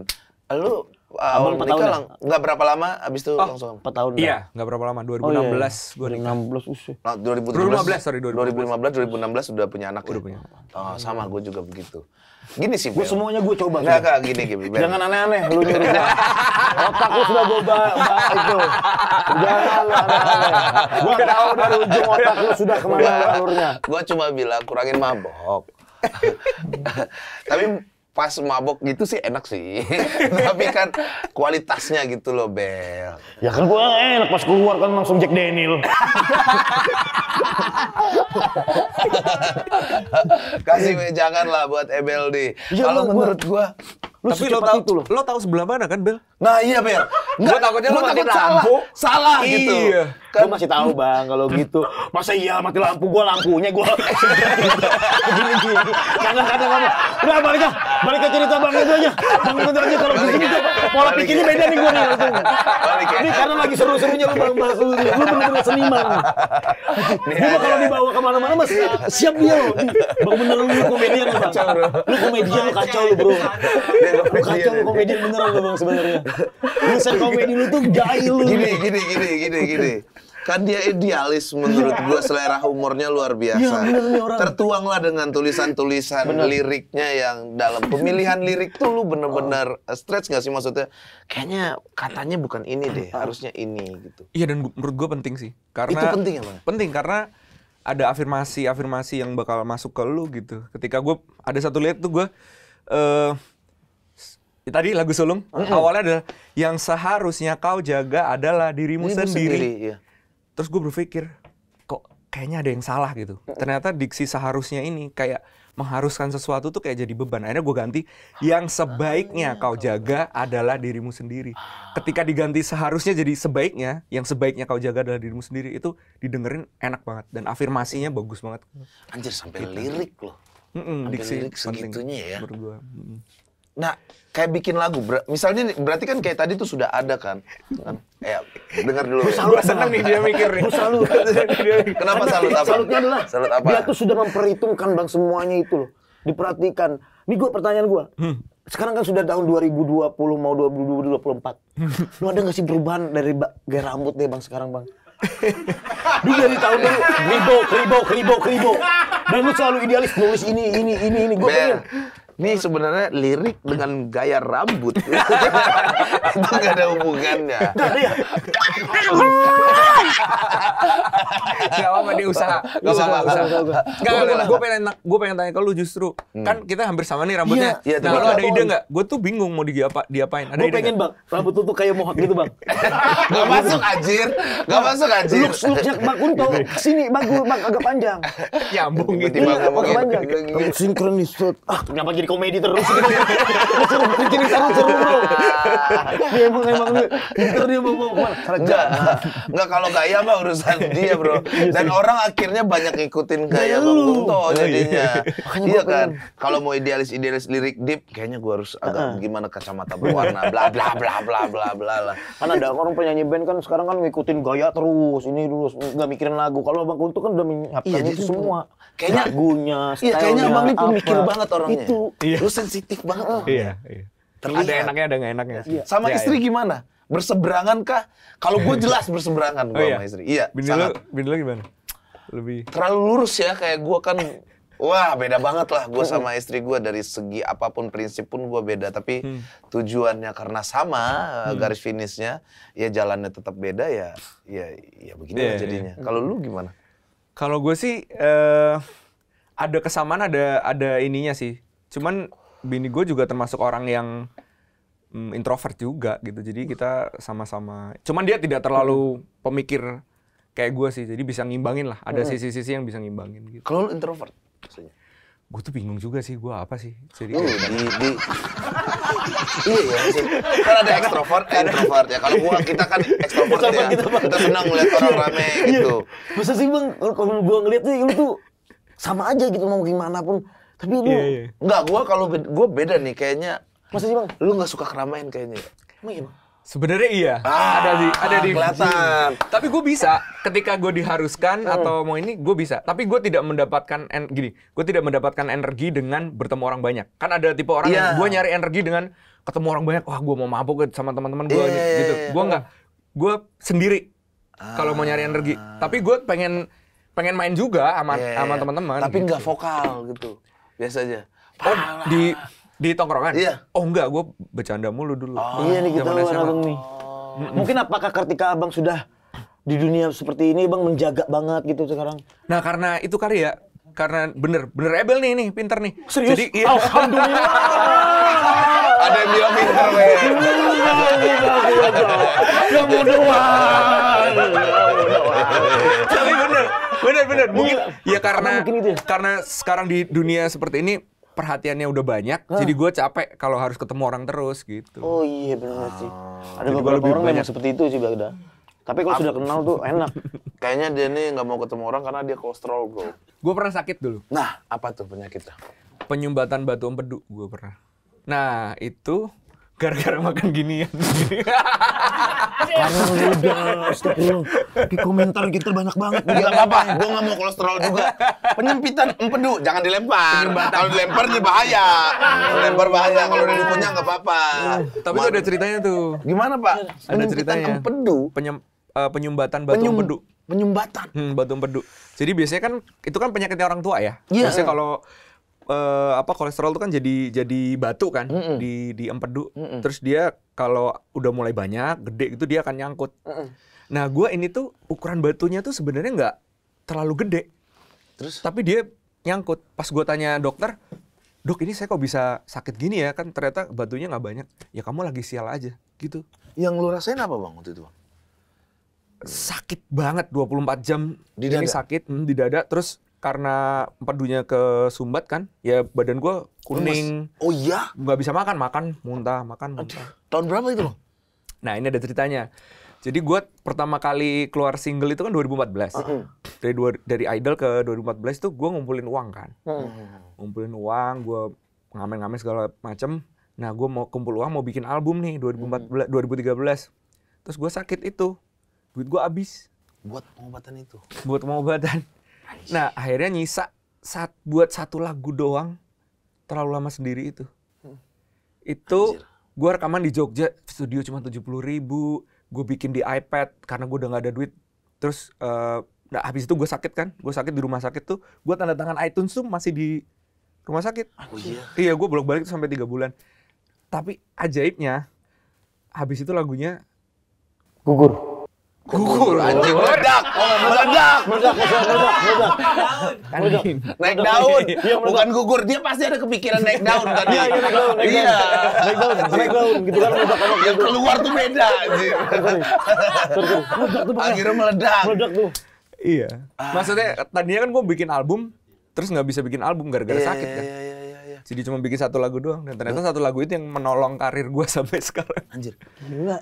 Lu Awal Abang tahun ya? lang ya? nggak berapa lama abis itu oh, langsung? 4 tahun. Iya, nggak berapa lama. 2016 oh, iya. iya. gua nikah. 2016 usia. Nah, 2017, 2015 sorry 2015. 2015 2016 sudah punya anak. Ya? Udah ya? punya. Oh, sama gue juga begitu. Gini sih, gue semuanya gue coba. Enggak, enggak gini gini. Ben. Jangan aneh-aneh lu nyuruh gue. [laughs] Otak lu sudah boba itu. Jangan aneh-aneh. Gue tahu dari ujung otak lu sudah kemana alurnya. Gue cuma bilang kurangin mabok. [laughs] Tapi pas mabok gitu sih enak sih. [laughs] Tapi kan kualitasnya gitu loh, Bel. Ya kan gua enak pas keluar kan langsung Jack Daniel. [laughs] Kasih lah buat Ebel di. Ya, Kalau menurut gua Lu tapi lo tau lo tahu sebelah mana kan, Bel? Nah iya Ber, gue takutnya lo mati takut lampu salah, salah iya. gitu. Kan gue masih tahu bang kalau hmm. gitu. Masa iya mati lampu gue lampunya gue Jangan kata kamu. Udah balik ah. balik ke cerita bang itu aja. Bang itu aja kalau begini, tuh. pola pikirnya ya. beda nih gue nih langsung. Ya. Ini karena lagi seru-serunya lo bang bahas lu, lu bener-bener seniman. Gue kalau ya. dibawa kemana-mana mas siap dia lo. Bang bener lu komedian lu bang. Lu komedian lo kacau lo bro. Lu kacau lo komedian bener lo bang sebenarnya. Dosen komedi lu tuh jahil lu. Gini, gini, gini, gini, gini. Kan dia idealis menurut iya. gua selera humornya luar iya, biasa. Yeah, bener bener, Tertuanglah dengan tulisan-tulisan liriknya yang dalam pemilihan lirik tuh lu bener-bener oh. stretch gak sih maksudnya? Kayaknya katanya bukan ini deh, ah. harusnya ini gitu. Iya dan menurut gua penting sih. Karena Itu penting ya, Bang? Penting karena ada afirmasi-afirmasi yang bakal masuk ke lu gitu. Ketika gua ada satu lihat tuh gue uh, Ya, tadi lagu sulung mm -hmm. awalnya adalah yang seharusnya kau jaga adalah dirimu sendiri. sendiri iya. Terus gue berpikir kok kayaknya ada yang salah gitu. Mm -hmm. Ternyata diksi seharusnya ini kayak mengharuskan sesuatu tuh kayak jadi beban. Akhirnya gue ganti yang sebaiknya ah, kau jaga adalah dirimu sendiri. Ah. Ketika diganti seharusnya jadi sebaiknya, yang sebaiknya kau jaga adalah dirimu sendiri itu didengerin enak banget dan afirmasinya bagus banget. Anjir sampai gitu. lirik loh. Mm -mm, diksi lirik segitunya ya. Menurut gue. Mm -mm. Nah, kayak bikin lagu. Ber misalnya berarti kan kayak tadi tuh sudah ada kan. Ya, dengar dulu. Gue salut seneng nih dia mikir nih. Gue salut. Kenapa salut apa? Salutnya adalah salut apa? dia tuh sudah memperhitungkan bang semuanya itu loh. Diperhatikan. Ini gue pertanyaan gue. Hmm. Sekarang kan sudah tahun 2020 mau 2024. Hmm. Lu ada gak sih perubahan dari gaya rambut deh bang sekarang bang? Lu dari tahun dulu kribo, kribo, kribo, kribo. Dan lu selalu idealis nulis ini, ini, ini, ini. Gue pengen ini sebenarnya lirik dengan gaya rambut. [laughs] itu gak ada hubungannya. gak ya? apa-apa dia usaha. Gak apa-apa. Usaha. Gak, gak, gue pengen, gue pengen tanya ke lu justru. Hmm. Kan kita hampir sama nih rambutnya. Iya, iya nah, lu ada ide gak? Gue tuh bingung mau diapa, diapain. Ada gue pengen bang, rambut tuh kayak mohak gitu bang. [laughs] gak masuk ajir. Gak nah, masuk ajir. Lux, Lux, jak Bang Kunto. Sini bang, bang agak panjang. [laughs] Nyambung gitu. Iya, agak panjang. tuh. Ah, kenapa jadi komedi terus gitu. [laughs] Suruh bikin seru-seru bro. Dia emang emang itu dia mau mau kemana? Enggak, enggak kalau gaya mah urusan [laughs] dia bro. Iya Dan orang akhirnya banyak ngikutin gaya iya. Bang Kunto oh, iya. jadinya. Iya kan, kalau mau idealis idealis lirik deep, kayaknya gue harus agak gimana kacamata berwarna, bla bla bla bla bla bla lah. Kan ada orang penyanyi band kan sekarang kan ngikutin gaya terus, ini terus nggak mikirin lagu. Kalau Bang Kunto kan udah menyiapkan itu semua kayaknya lagunya, iya, kayaknya abang ini pemikir banget orangnya. Itu, iya. lu sensitif banget. oh. iya. Terlihat. Ada enaknya, ada nggak enaknya. Iya. Sama iya, istri iya. gimana? Berseberangan kah? Kalau gue [laughs] jelas berseberangan gue oh, iya. sama istri. Iya. Bini sangat. lu, bini lu gimana? Lebih. Terlalu lurus ya, kayak gue kan. Wah beda banget lah gue sama istri gue dari segi apapun prinsip pun gue beda tapi hmm. tujuannya karena sama hmm. garis finishnya ya jalannya tetap beda ya ya ya begini yeah, iya, iya. jadinya. Yeah. Kalau lu gimana? Kalau gue sih uh, ada kesamaan ada ada ininya sih. Cuman bini gue juga termasuk orang yang um, introvert juga gitu. Jadi kita sama-sama. Cuman dia tidak terlalu mm-hmm. pemikir kayak gue sih. Jadi bisa ngimbangin lah. Ada mm-hmm. sisi-sisi yang bisa ngimbangin. Gitu. Kalau introvert, maksudnya? gue tuh bingung juga sih gue apa sih jadi oh, di, di iya ya kan ada ekstrovert ya, introvert ya kalau gue kita kan ekstrovert ya kita, kita senang melihat orang rame iya. gitu masa sih bang kalau gue ngeliat sih lu tuh sama aja gitu mau gimana pun tapi lu yeah, yeah. nggak gue kalau gue beda nih kayaknya masa sih bang lu nggak suka keramaian kayaknya ya. emang iya Sebenarnya iya. Ah, ada di ada di kelihatan. Tapi gue bisa ketika gue diharuskan hmm. atau mau ini gue bisa. Tapi gue tidak mendapatkan en, gini, gue tidak mendapatkan energi dengan bertemu orang banyak. Kan ada tipe orang yeah. yang iya. gue nyari energi dengan ketemu orang banyak. Wah, gue mau mabuk sama teman-teman gue yeah, iya, gitu. Iya. Gue nggak, gue sendiri ah. kalau mau nyari energi. Tapi gue pengen pengen main juga sama yeah, sama teman-teman. Tapi nggak gitu. vokal gitu. Biasa aja. Oh, di di tongkrongan? Iya. Oh enggak, gue bercanda mulu dulu. Oh, iya nih gitu abang nih. Mungkin apakah ketika abang sudah di dunia seperti ini bang menjaga banget gitu sekarang? Nah karena itu kali ya, karena bener bener Ebel nih nih pinter nih. Serius? Jadi, iya. Alhamdulillah. [laughs] Ada yang bilang pinter nih. Gak mau Tapi bener, bener bener. Mungkin iya. ya karena gitu ya. karena sekarang di dunia seperti ini perhatiannya udah banyak, huh? jadi gue capek kalau harus ketemu orang terus gitu. Oh iya benar ah. sih. Ada beberapa orang banyak. memang seperti itu sih Bagda. Tapi kalau sudah kenal tuh enak. [laughs] Kayaknya dia nih nggak mau ketemu orang karena dia kolesterol bro. Gue pernah sakit dulu. Nah apa tuh penyakitnya? Penyumbatan batu empedu gue pernah. Nah itu gara-gara makan ginian. Karena udah, stop lu. Di komentar kita banyak banget. Gak apa-apa, gue gak mau kolesterol juga. Penyempitan, empedu, jangan dilempar. Kalau dilempar nih bahaya. Lempar bahaya, kalau udah dikunyah gak apa-apa. Tapi ada ceritanya tuh. Gimana Pak? Ada ceritanya. empedu? Penyem, uh, penyumbatan batu Penyum empedu. Penyumbatan? Hmm, batu empedu. Jadi biasanya kan, itu kan penyakitnya orang tua ya. Iya. Yeah. Biasanya kalau uh, apa kolesterol itu kan jadi jadi batu kan mm -mm. di di empedu. Mm -mm. Terus dia kalau udah mulai banyak, gede gitu dia akan nyangkut. Mm -mm. Nah, gue ini tuh ukuran batunya tuh sebenarnya nggak terlalu gede. Terus tapi dia nyangkut. Pas gue tanya dokter, "Dok, ini saya kok bisa sakit gini ya? Kan ternyata batunya nggak banyak." Ya kamu lagi sial aja, gitu. Yang lu rasain apa, Bang, waktu itu, sakit banget 24 jam di dada. ini sakit hmm, di dada terus karena empedunya ke sumbat kan, ya badan gue kuning. Oh, oh iya? Nggak bisa makan, makan muntah, makan muntah. Aduh, tahun berapa itu loh? Nah ini ada ceritanya. Jadi gue pertama kali keluar single itu kan 2014. Uh -huh. Dari dua, dari Idol ke 2014 itu gue ngumpulin uang kan. Uh -huh. Ngumpulin uang, gue ngamen-ngamen segala macem. Nah gue mau kumpul uang mau bikin album nih 2014, uh -huh. 2013. Terus gue sakit itu. Duit gue habis. Buat pengobatan itu? Buat pengobatan. Nah akhirnya nyisa saat buat satu lagu doang terlalu lama sendiri itu. Hmm. Itu gue rekaman di Jogja studio cuma tujuh puluh ribu. Gue bikin di iPad karena gue udah gak ada duit. Terus uh, nah habis itu gue sakit kan, gue sakit di rumah sakit tuh. Gue tanda tangan iTunes tuh masih di rumah sakit. Oh, iya. Iya gue bolak balik tuh sampai tiga bulan. Tapi ajaibnya habis itu lagunya gugur. Gugur anjing oh, meledak. Meledak. Meledak, meledak, meledak. Kan naik daun. Iya, Bukan gugur, dia pasti ada kepikiran naik daun tadi. Kan? Iya, iya, naik daun. Iya. Naik daun, naik daun gitu kan meledak kalau yang keluar tuh beda anjing. Akhirnya meledak. Meledak tuh. Iya. Maksudnya tadinya kan gue bikin album, terus nggak bisa bikin album gara-gara iya, sakit kan. Jadi cuma bikin satu lagu doang dan ternyata satu lagu itu yang menolong karir gue [laughs] sampai sekarang. Anjir. Gila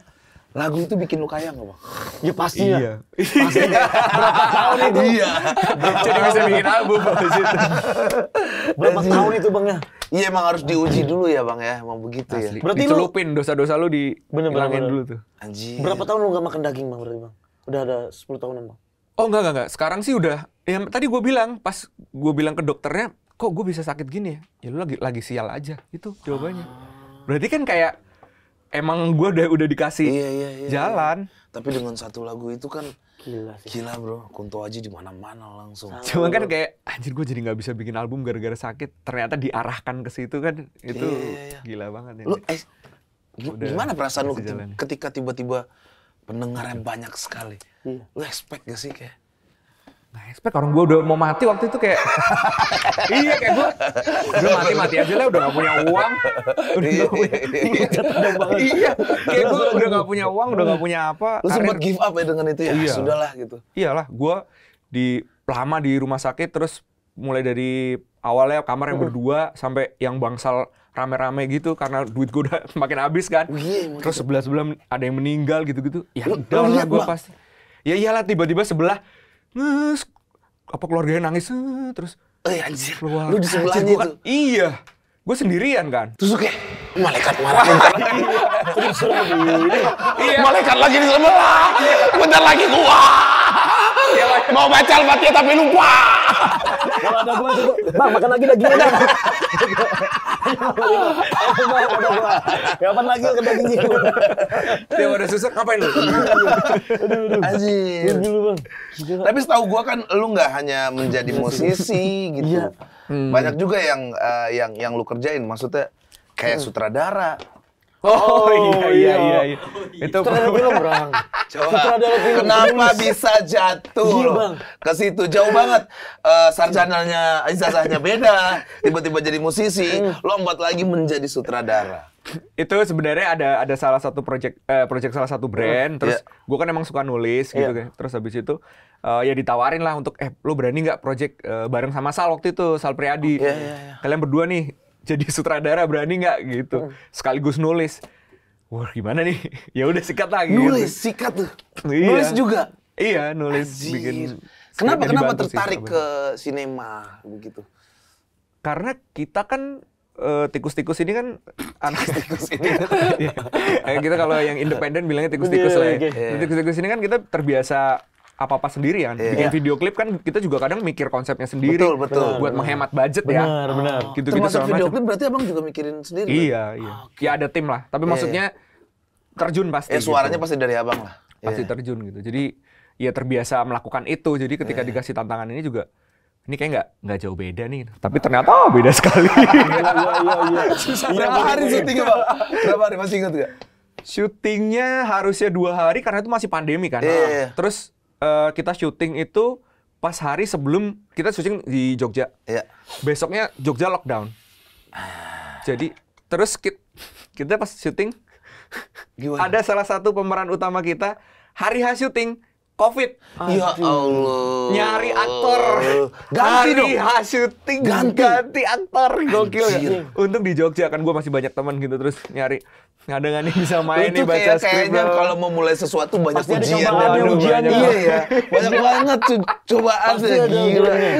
lagu itu bikin lu kaya nggak bang? Ya pasti iya. iya. berapa tahun itu? Iya. Jadi bisa bikin album abis itu. Berapa tahun itu bang ya? Iya emang harus diuji dulu ya bang ya, emang begitu ya. Asli. ya. Berarti Dicelupin dosa-dosa lu di bener, bener, bener. dulu tuh. Anjir. Berapa tahun lu gak makan daging bang berarti bang? Udah ada 10 tahunan bang? Oh enggak enggak enggak. Sekarang sih udah. Ya, tadi gue bilang pas gue bilang ke dokternya, kok gue bisa sakit gini ya? Ya lu lagi lagi sial aja. Itu jawabannya. Berarti kan kayak emang gue udah udah dikasih iya, iya, iya, iya. jalan. Iya. Tapi dengan satu lagu itu kan gila sih. Gila bro, Kunto aja di mana-mana langsung. Cuma Cuman kan kayak anjir gue jadi nggak bisa bikin album gara-gara sakit. Ternyata diarahkan ke situ kan itu iya, iya, iya. gila banget. Ya. Lu, eh, udah gimana perasaan lu ketika tiba-tiba pendengarnya banyak sekali? Hmm. Lu expect gak sih kayak? Nah, expect orang gue udah mau mati waktu itu kayak [laughs] iya kayak gue udah mati mati aja lah udah gak punya uang udah gak iya, iya, [laughs] iya. punya iya kayak gue udah gak punya uang udah gak punya apa lu sempat give up ya dengan itu ya iya. sudahlah gitu iyalah gue di lama di rumah sakit terus mulai dari awalnya kamar yang hmm. berdua sampai yang bangsal rame-rame gitu karena duit gue udah [laughs] makin habis kan. terus gitu. sebelah sebelah ada yang meninggal gitu-gitu. Ya udah lah gue pasti. Ya iyalah tiba-tiba sebelah nges apa keluarganya nangis eh, terus eh anjir keluar. lu di sebelahnya itu kan- iya gue sendirian kan terus kayak malaikat marah terus lagi iya. malaikat lagi di sebelah bentar lagi gua Mau baca al ya, tapi lupa. Kalau ada gua tuh, Bang, makan lagi dagingnya, Bang. Kapan lagi ke daging Dia udah susah, kapan lu? Anjir. Tapi setahu gua kan lu nggak hanya menjadi iya musisi gitu. Iya. Banyak juga yang eh, yang yang lu kerjain maksudnya kayak iya. sutradara, Oh, oh iya iya iya. iya. Oh, iya. Itu sutradara film, Bang. [laughs] Sutradara film. Kenapa bisa jatuh? Gila, Bang. Ke situ jauh banget. Uh, sarjananya izazahnya beda, tiba-tiba jadi musisi, lompat lagi menjadi sutradara. Itu sebenarnya ada ada salah satu project eh, project salah satu brand, hmm, terus yeah. gue kan emang suka nulis gitu yeah. Kan. Terus habis itu uh, ya ditawarin lah untuk eh lo berani nggak project uh, eh, bareng sama Sal waktu itu, Sal Priadi. Oh, iya, yeah, yeah, yeah. Kalian berdua nih jadi sutradara berani nggak gitu hmm. sekaligus nulis wah gimana nih [laughs] ya udah sikat lagi gitu. nulis sikat tuh iya. nulis juga iya nulis Ajir. bikin kenapa kenapa tertarik sih, ke sinema begitu karena kita kan eh, tikus-tikus uh, ini kan [laughs] anak tikus ini kan, [laughs] ya. kita kalau yang independen bilangnya tikus-tikus iya, lah ya iya, iya. tikus-tikus ini kan kita terbiasa apa-apa sendiri ya. Yeah. Bikin video klip kan kita juga kadang mikir konsepnya sendiri. Betul, betul. Buat bener. menghemat budget bener, ya. Benar, benar. Gitu -gitu video klip berarti abang juga mikirin sendiri. Iya, kan? iya. Ah, okay. Ya ada tim lah. Tapi yeah. maksudnya iya. terjun pasti. Ya suaranya gitu. pasti dari abang lah. Pasti yeah. terjun gitu. Jadi ya terbiasa melakukan itu. Jadi ketika yeah. dikasih tantangan ini juga ini kayak nggak nggak jauh beda nih, tapi ah. ternyata oh, beda sekali. [laughs] Iya iya iya. iya. iya. Ya, Berapa hari syutingnya bang? Berapa hari masih ingat nggak? Syutingnya harusnya dua hari karena itu masih pandemi kan. Yeah. Terus uh, kita syuting itu pas hari sebelum kita syuting di Jogja. Iya. Besoknya Jogja lockdown. Jadi terus kita, kita pas syuting Gimana? ada salah satu pemeran utama kita hari hari syuting COVID. Ya Allah. Nyari aktor. Ganti hari dong. syuting ganti. ganti aktor. Gokil ya. Untung di Jogja kan gue masih banyak teman gitu terus nyari nggak dengan ini bisa main nih baca kayak, script kayaknya kalau mau mulai sesuatu banyak Pasti ujian. Ada ya, Aduh, ujian banyak. Iya ya. [laughs] Banyak banget tuh cobaan sih Gila. ya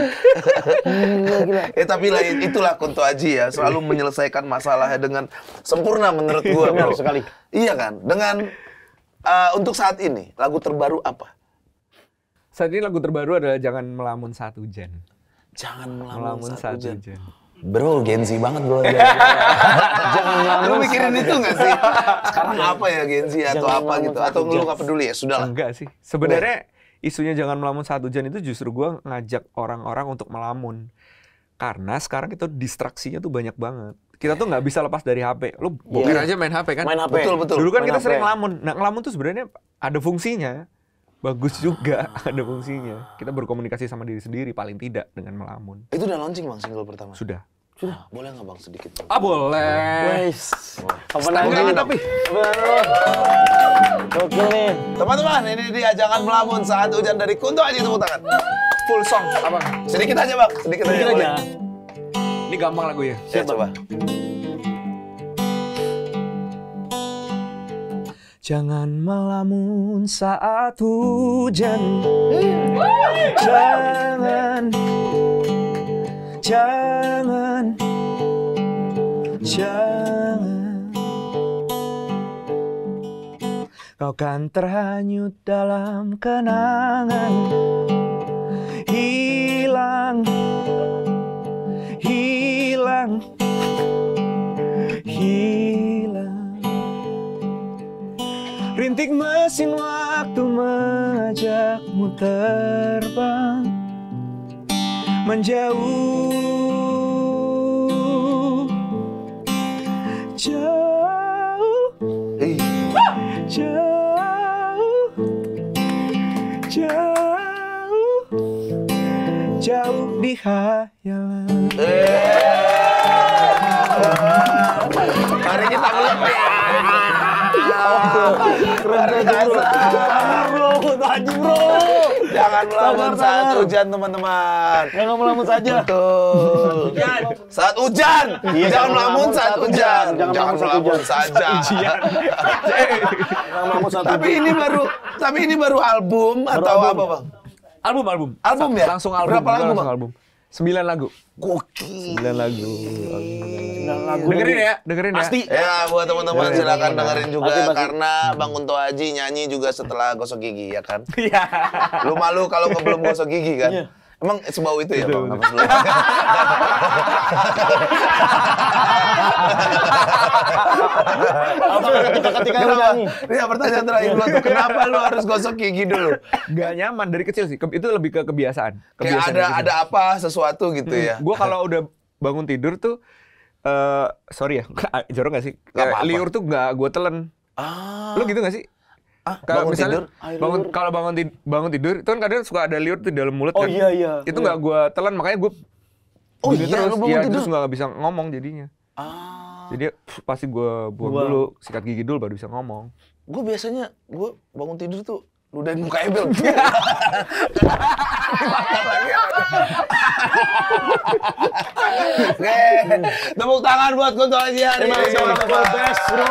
Ya [laughs] tapi lah itulah Kunto Aji ya, selalu menyelesaikan masalahnya dengan sempurna menurut gua. bro sekali. Iya kan? Dengan uh, untuk saat ini lagu terbaru apa? Saat ini lagu terbaru adalah Jangan Melamun Saat Hujan. Jangan melamun, melamun saat, hujan. Bro, Gen banget bro. [laughs] Jangan ngelamun. Lu mikirin itu ya. nggak sih? Sekarang iya. apa ya Gen atau apa gitu? Atau lu nggak peduli ya? Sudah Enggak sih. Sebenarnya isunya jangan melamun satu jam itu justru gue ngajak orang-orang untuk melamun. Karena sekarang itu distraksinya tuh banyak banget. Kita tuh nggak bisa lepas dari HP. Lu iya. boker yeah. aja main HP kan? Main HP. Betul, betul. Dulu kan main kita HP. sering ngelamun. Nah ngelamun tuh sebenarnya ada fungsinya bagus juga [laughs] ada fungsinya. Kita berkomunikasi sama diri sendiri paling tidak dengan melamun. Itu udah launching bang single pertama. Sudah. Sudah, boleh nggak bang sedikit? Bang? Ah boleh. Apa nanya tapi? Oke nih. Teman-teman, ini dia jangan melamun saat hujan dari Kunto aja tepuk tangan. Full song, abang. Sedikit aja bang, sedikit, sedikit aja. aja. Ini gampang lagu ya. Siap, ya, coba. Jangan melamun saat hujan Jangan Jangan Jangan Kau kan terhanyut dalam kenangan Hilang Hilang Hilang Rintik mesin waktu mengajakmu terbang Menjauh Jauh hey. Jauh Jauh Jauh di khayalan yeah. Keren bro. bro, Jangan melamun saat hujan teman-teman. Jangan melamun saja. Betul. Saat hujan. Jangan melamun saat hujan. Jangan melamun saja. Tapi ini baru, tapi ini baru album atau apa bang? Album, album. Album ya? Langsung album. Berapa lagu bang? Album sembilan lagu. Gokil. Sembilan lagu. lagu. Dengerin ya, dengerin Pasti. ya. Pasti. Ya, buat teman-teman silakan dengerin juga pasti, pasti. karena Bang Unto Aji nyanyi juga setelah gosok gigi ya kan? Iya. Lu malu kalau belum gosok gigi kan? Iya. Emang sebau itu ya bang? Napas Apa ketika lu nyanyi? Ya pertanyaan terakhir lu tuh kenapa lu harus gosok gigi dulu? Gak nyaman dari kecil sih. Itu lebih ke kebiasaan. kebiasaan Kayak ada ada apa sesuatu gitu hmm. ya. Gua kalau udah bangun tidur tuh eh uh, sorry ya, [laughs] jorok gak sih? Gak apa -apa. Liur tuh gak gue telan. Ah. Lu gitu gak sih? Ah, kalau bangun misalnya, tidur, bangun kalau bangun tid bangun tidur itu kan kadang suka ada liur di dalam mulut oh, kan. Oh iya iya. Itu iya. nggak iya. gue telan makanya gue Oh iya, terus, bangun ya, tidur. terus nggak bisa ngomong jadinya. Ah. Jadi pff, pasti gue buang gua. dulu, sikat gigi dulu baru bisa ngomong. Gue biasanya gue bangun tidur tuh ludahin muka Ebel. [laughs] Oke, tepuk tangan buat Kunto Aji hari. Terima kasih, iya, iya, Bro.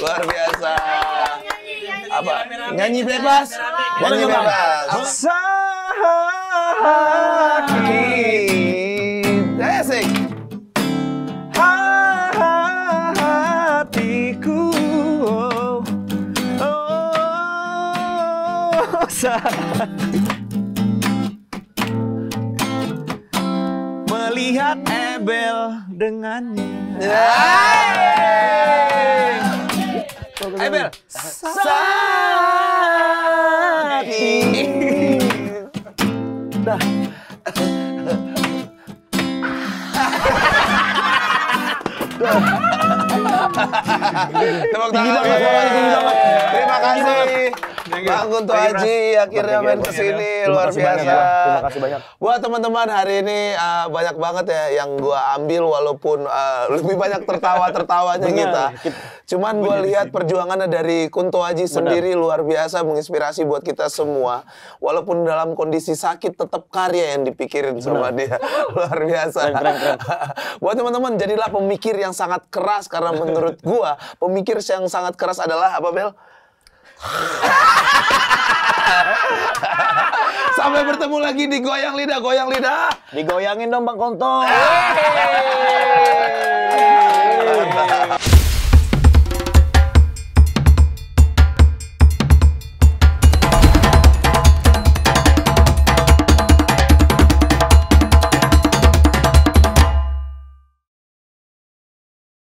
Luar biasa apa? Iya, nyanyi bebas. nyanyi bebas. Sakit. Eh, asik. Hatiku. Oh, oh melihat Ebel dengannya. Yeah. Tepuk tangan. Terima kasih. Iya. Bangun tuh Haji akhirnya main kesini luar ya, biasa. Terima kasih banyak. Buat teman-teman hari ini uh, banyak banget ya yang gua ambil walaupun uh, lebih banyak tertawa-tertawanya kita. Cuman gue lihat perjuangannya dari Kunto Haji sendiri luar biasa menginspirasi buat kita semua. Walaupun dalam kondisi sakit tetap karya yang dipikirin Bener. sama dia. [laughs] Luar biasa. Keren, keren, keren. [laughs] buat teman-teman jadilah pemikir yang sangat keras karena menurut gua pemikir yang sangat keras adalah apa Bel? Sampai bertemu lagi di Goyang Lidah, Goyang Lidah. Digoyangin dong Bang Kontong.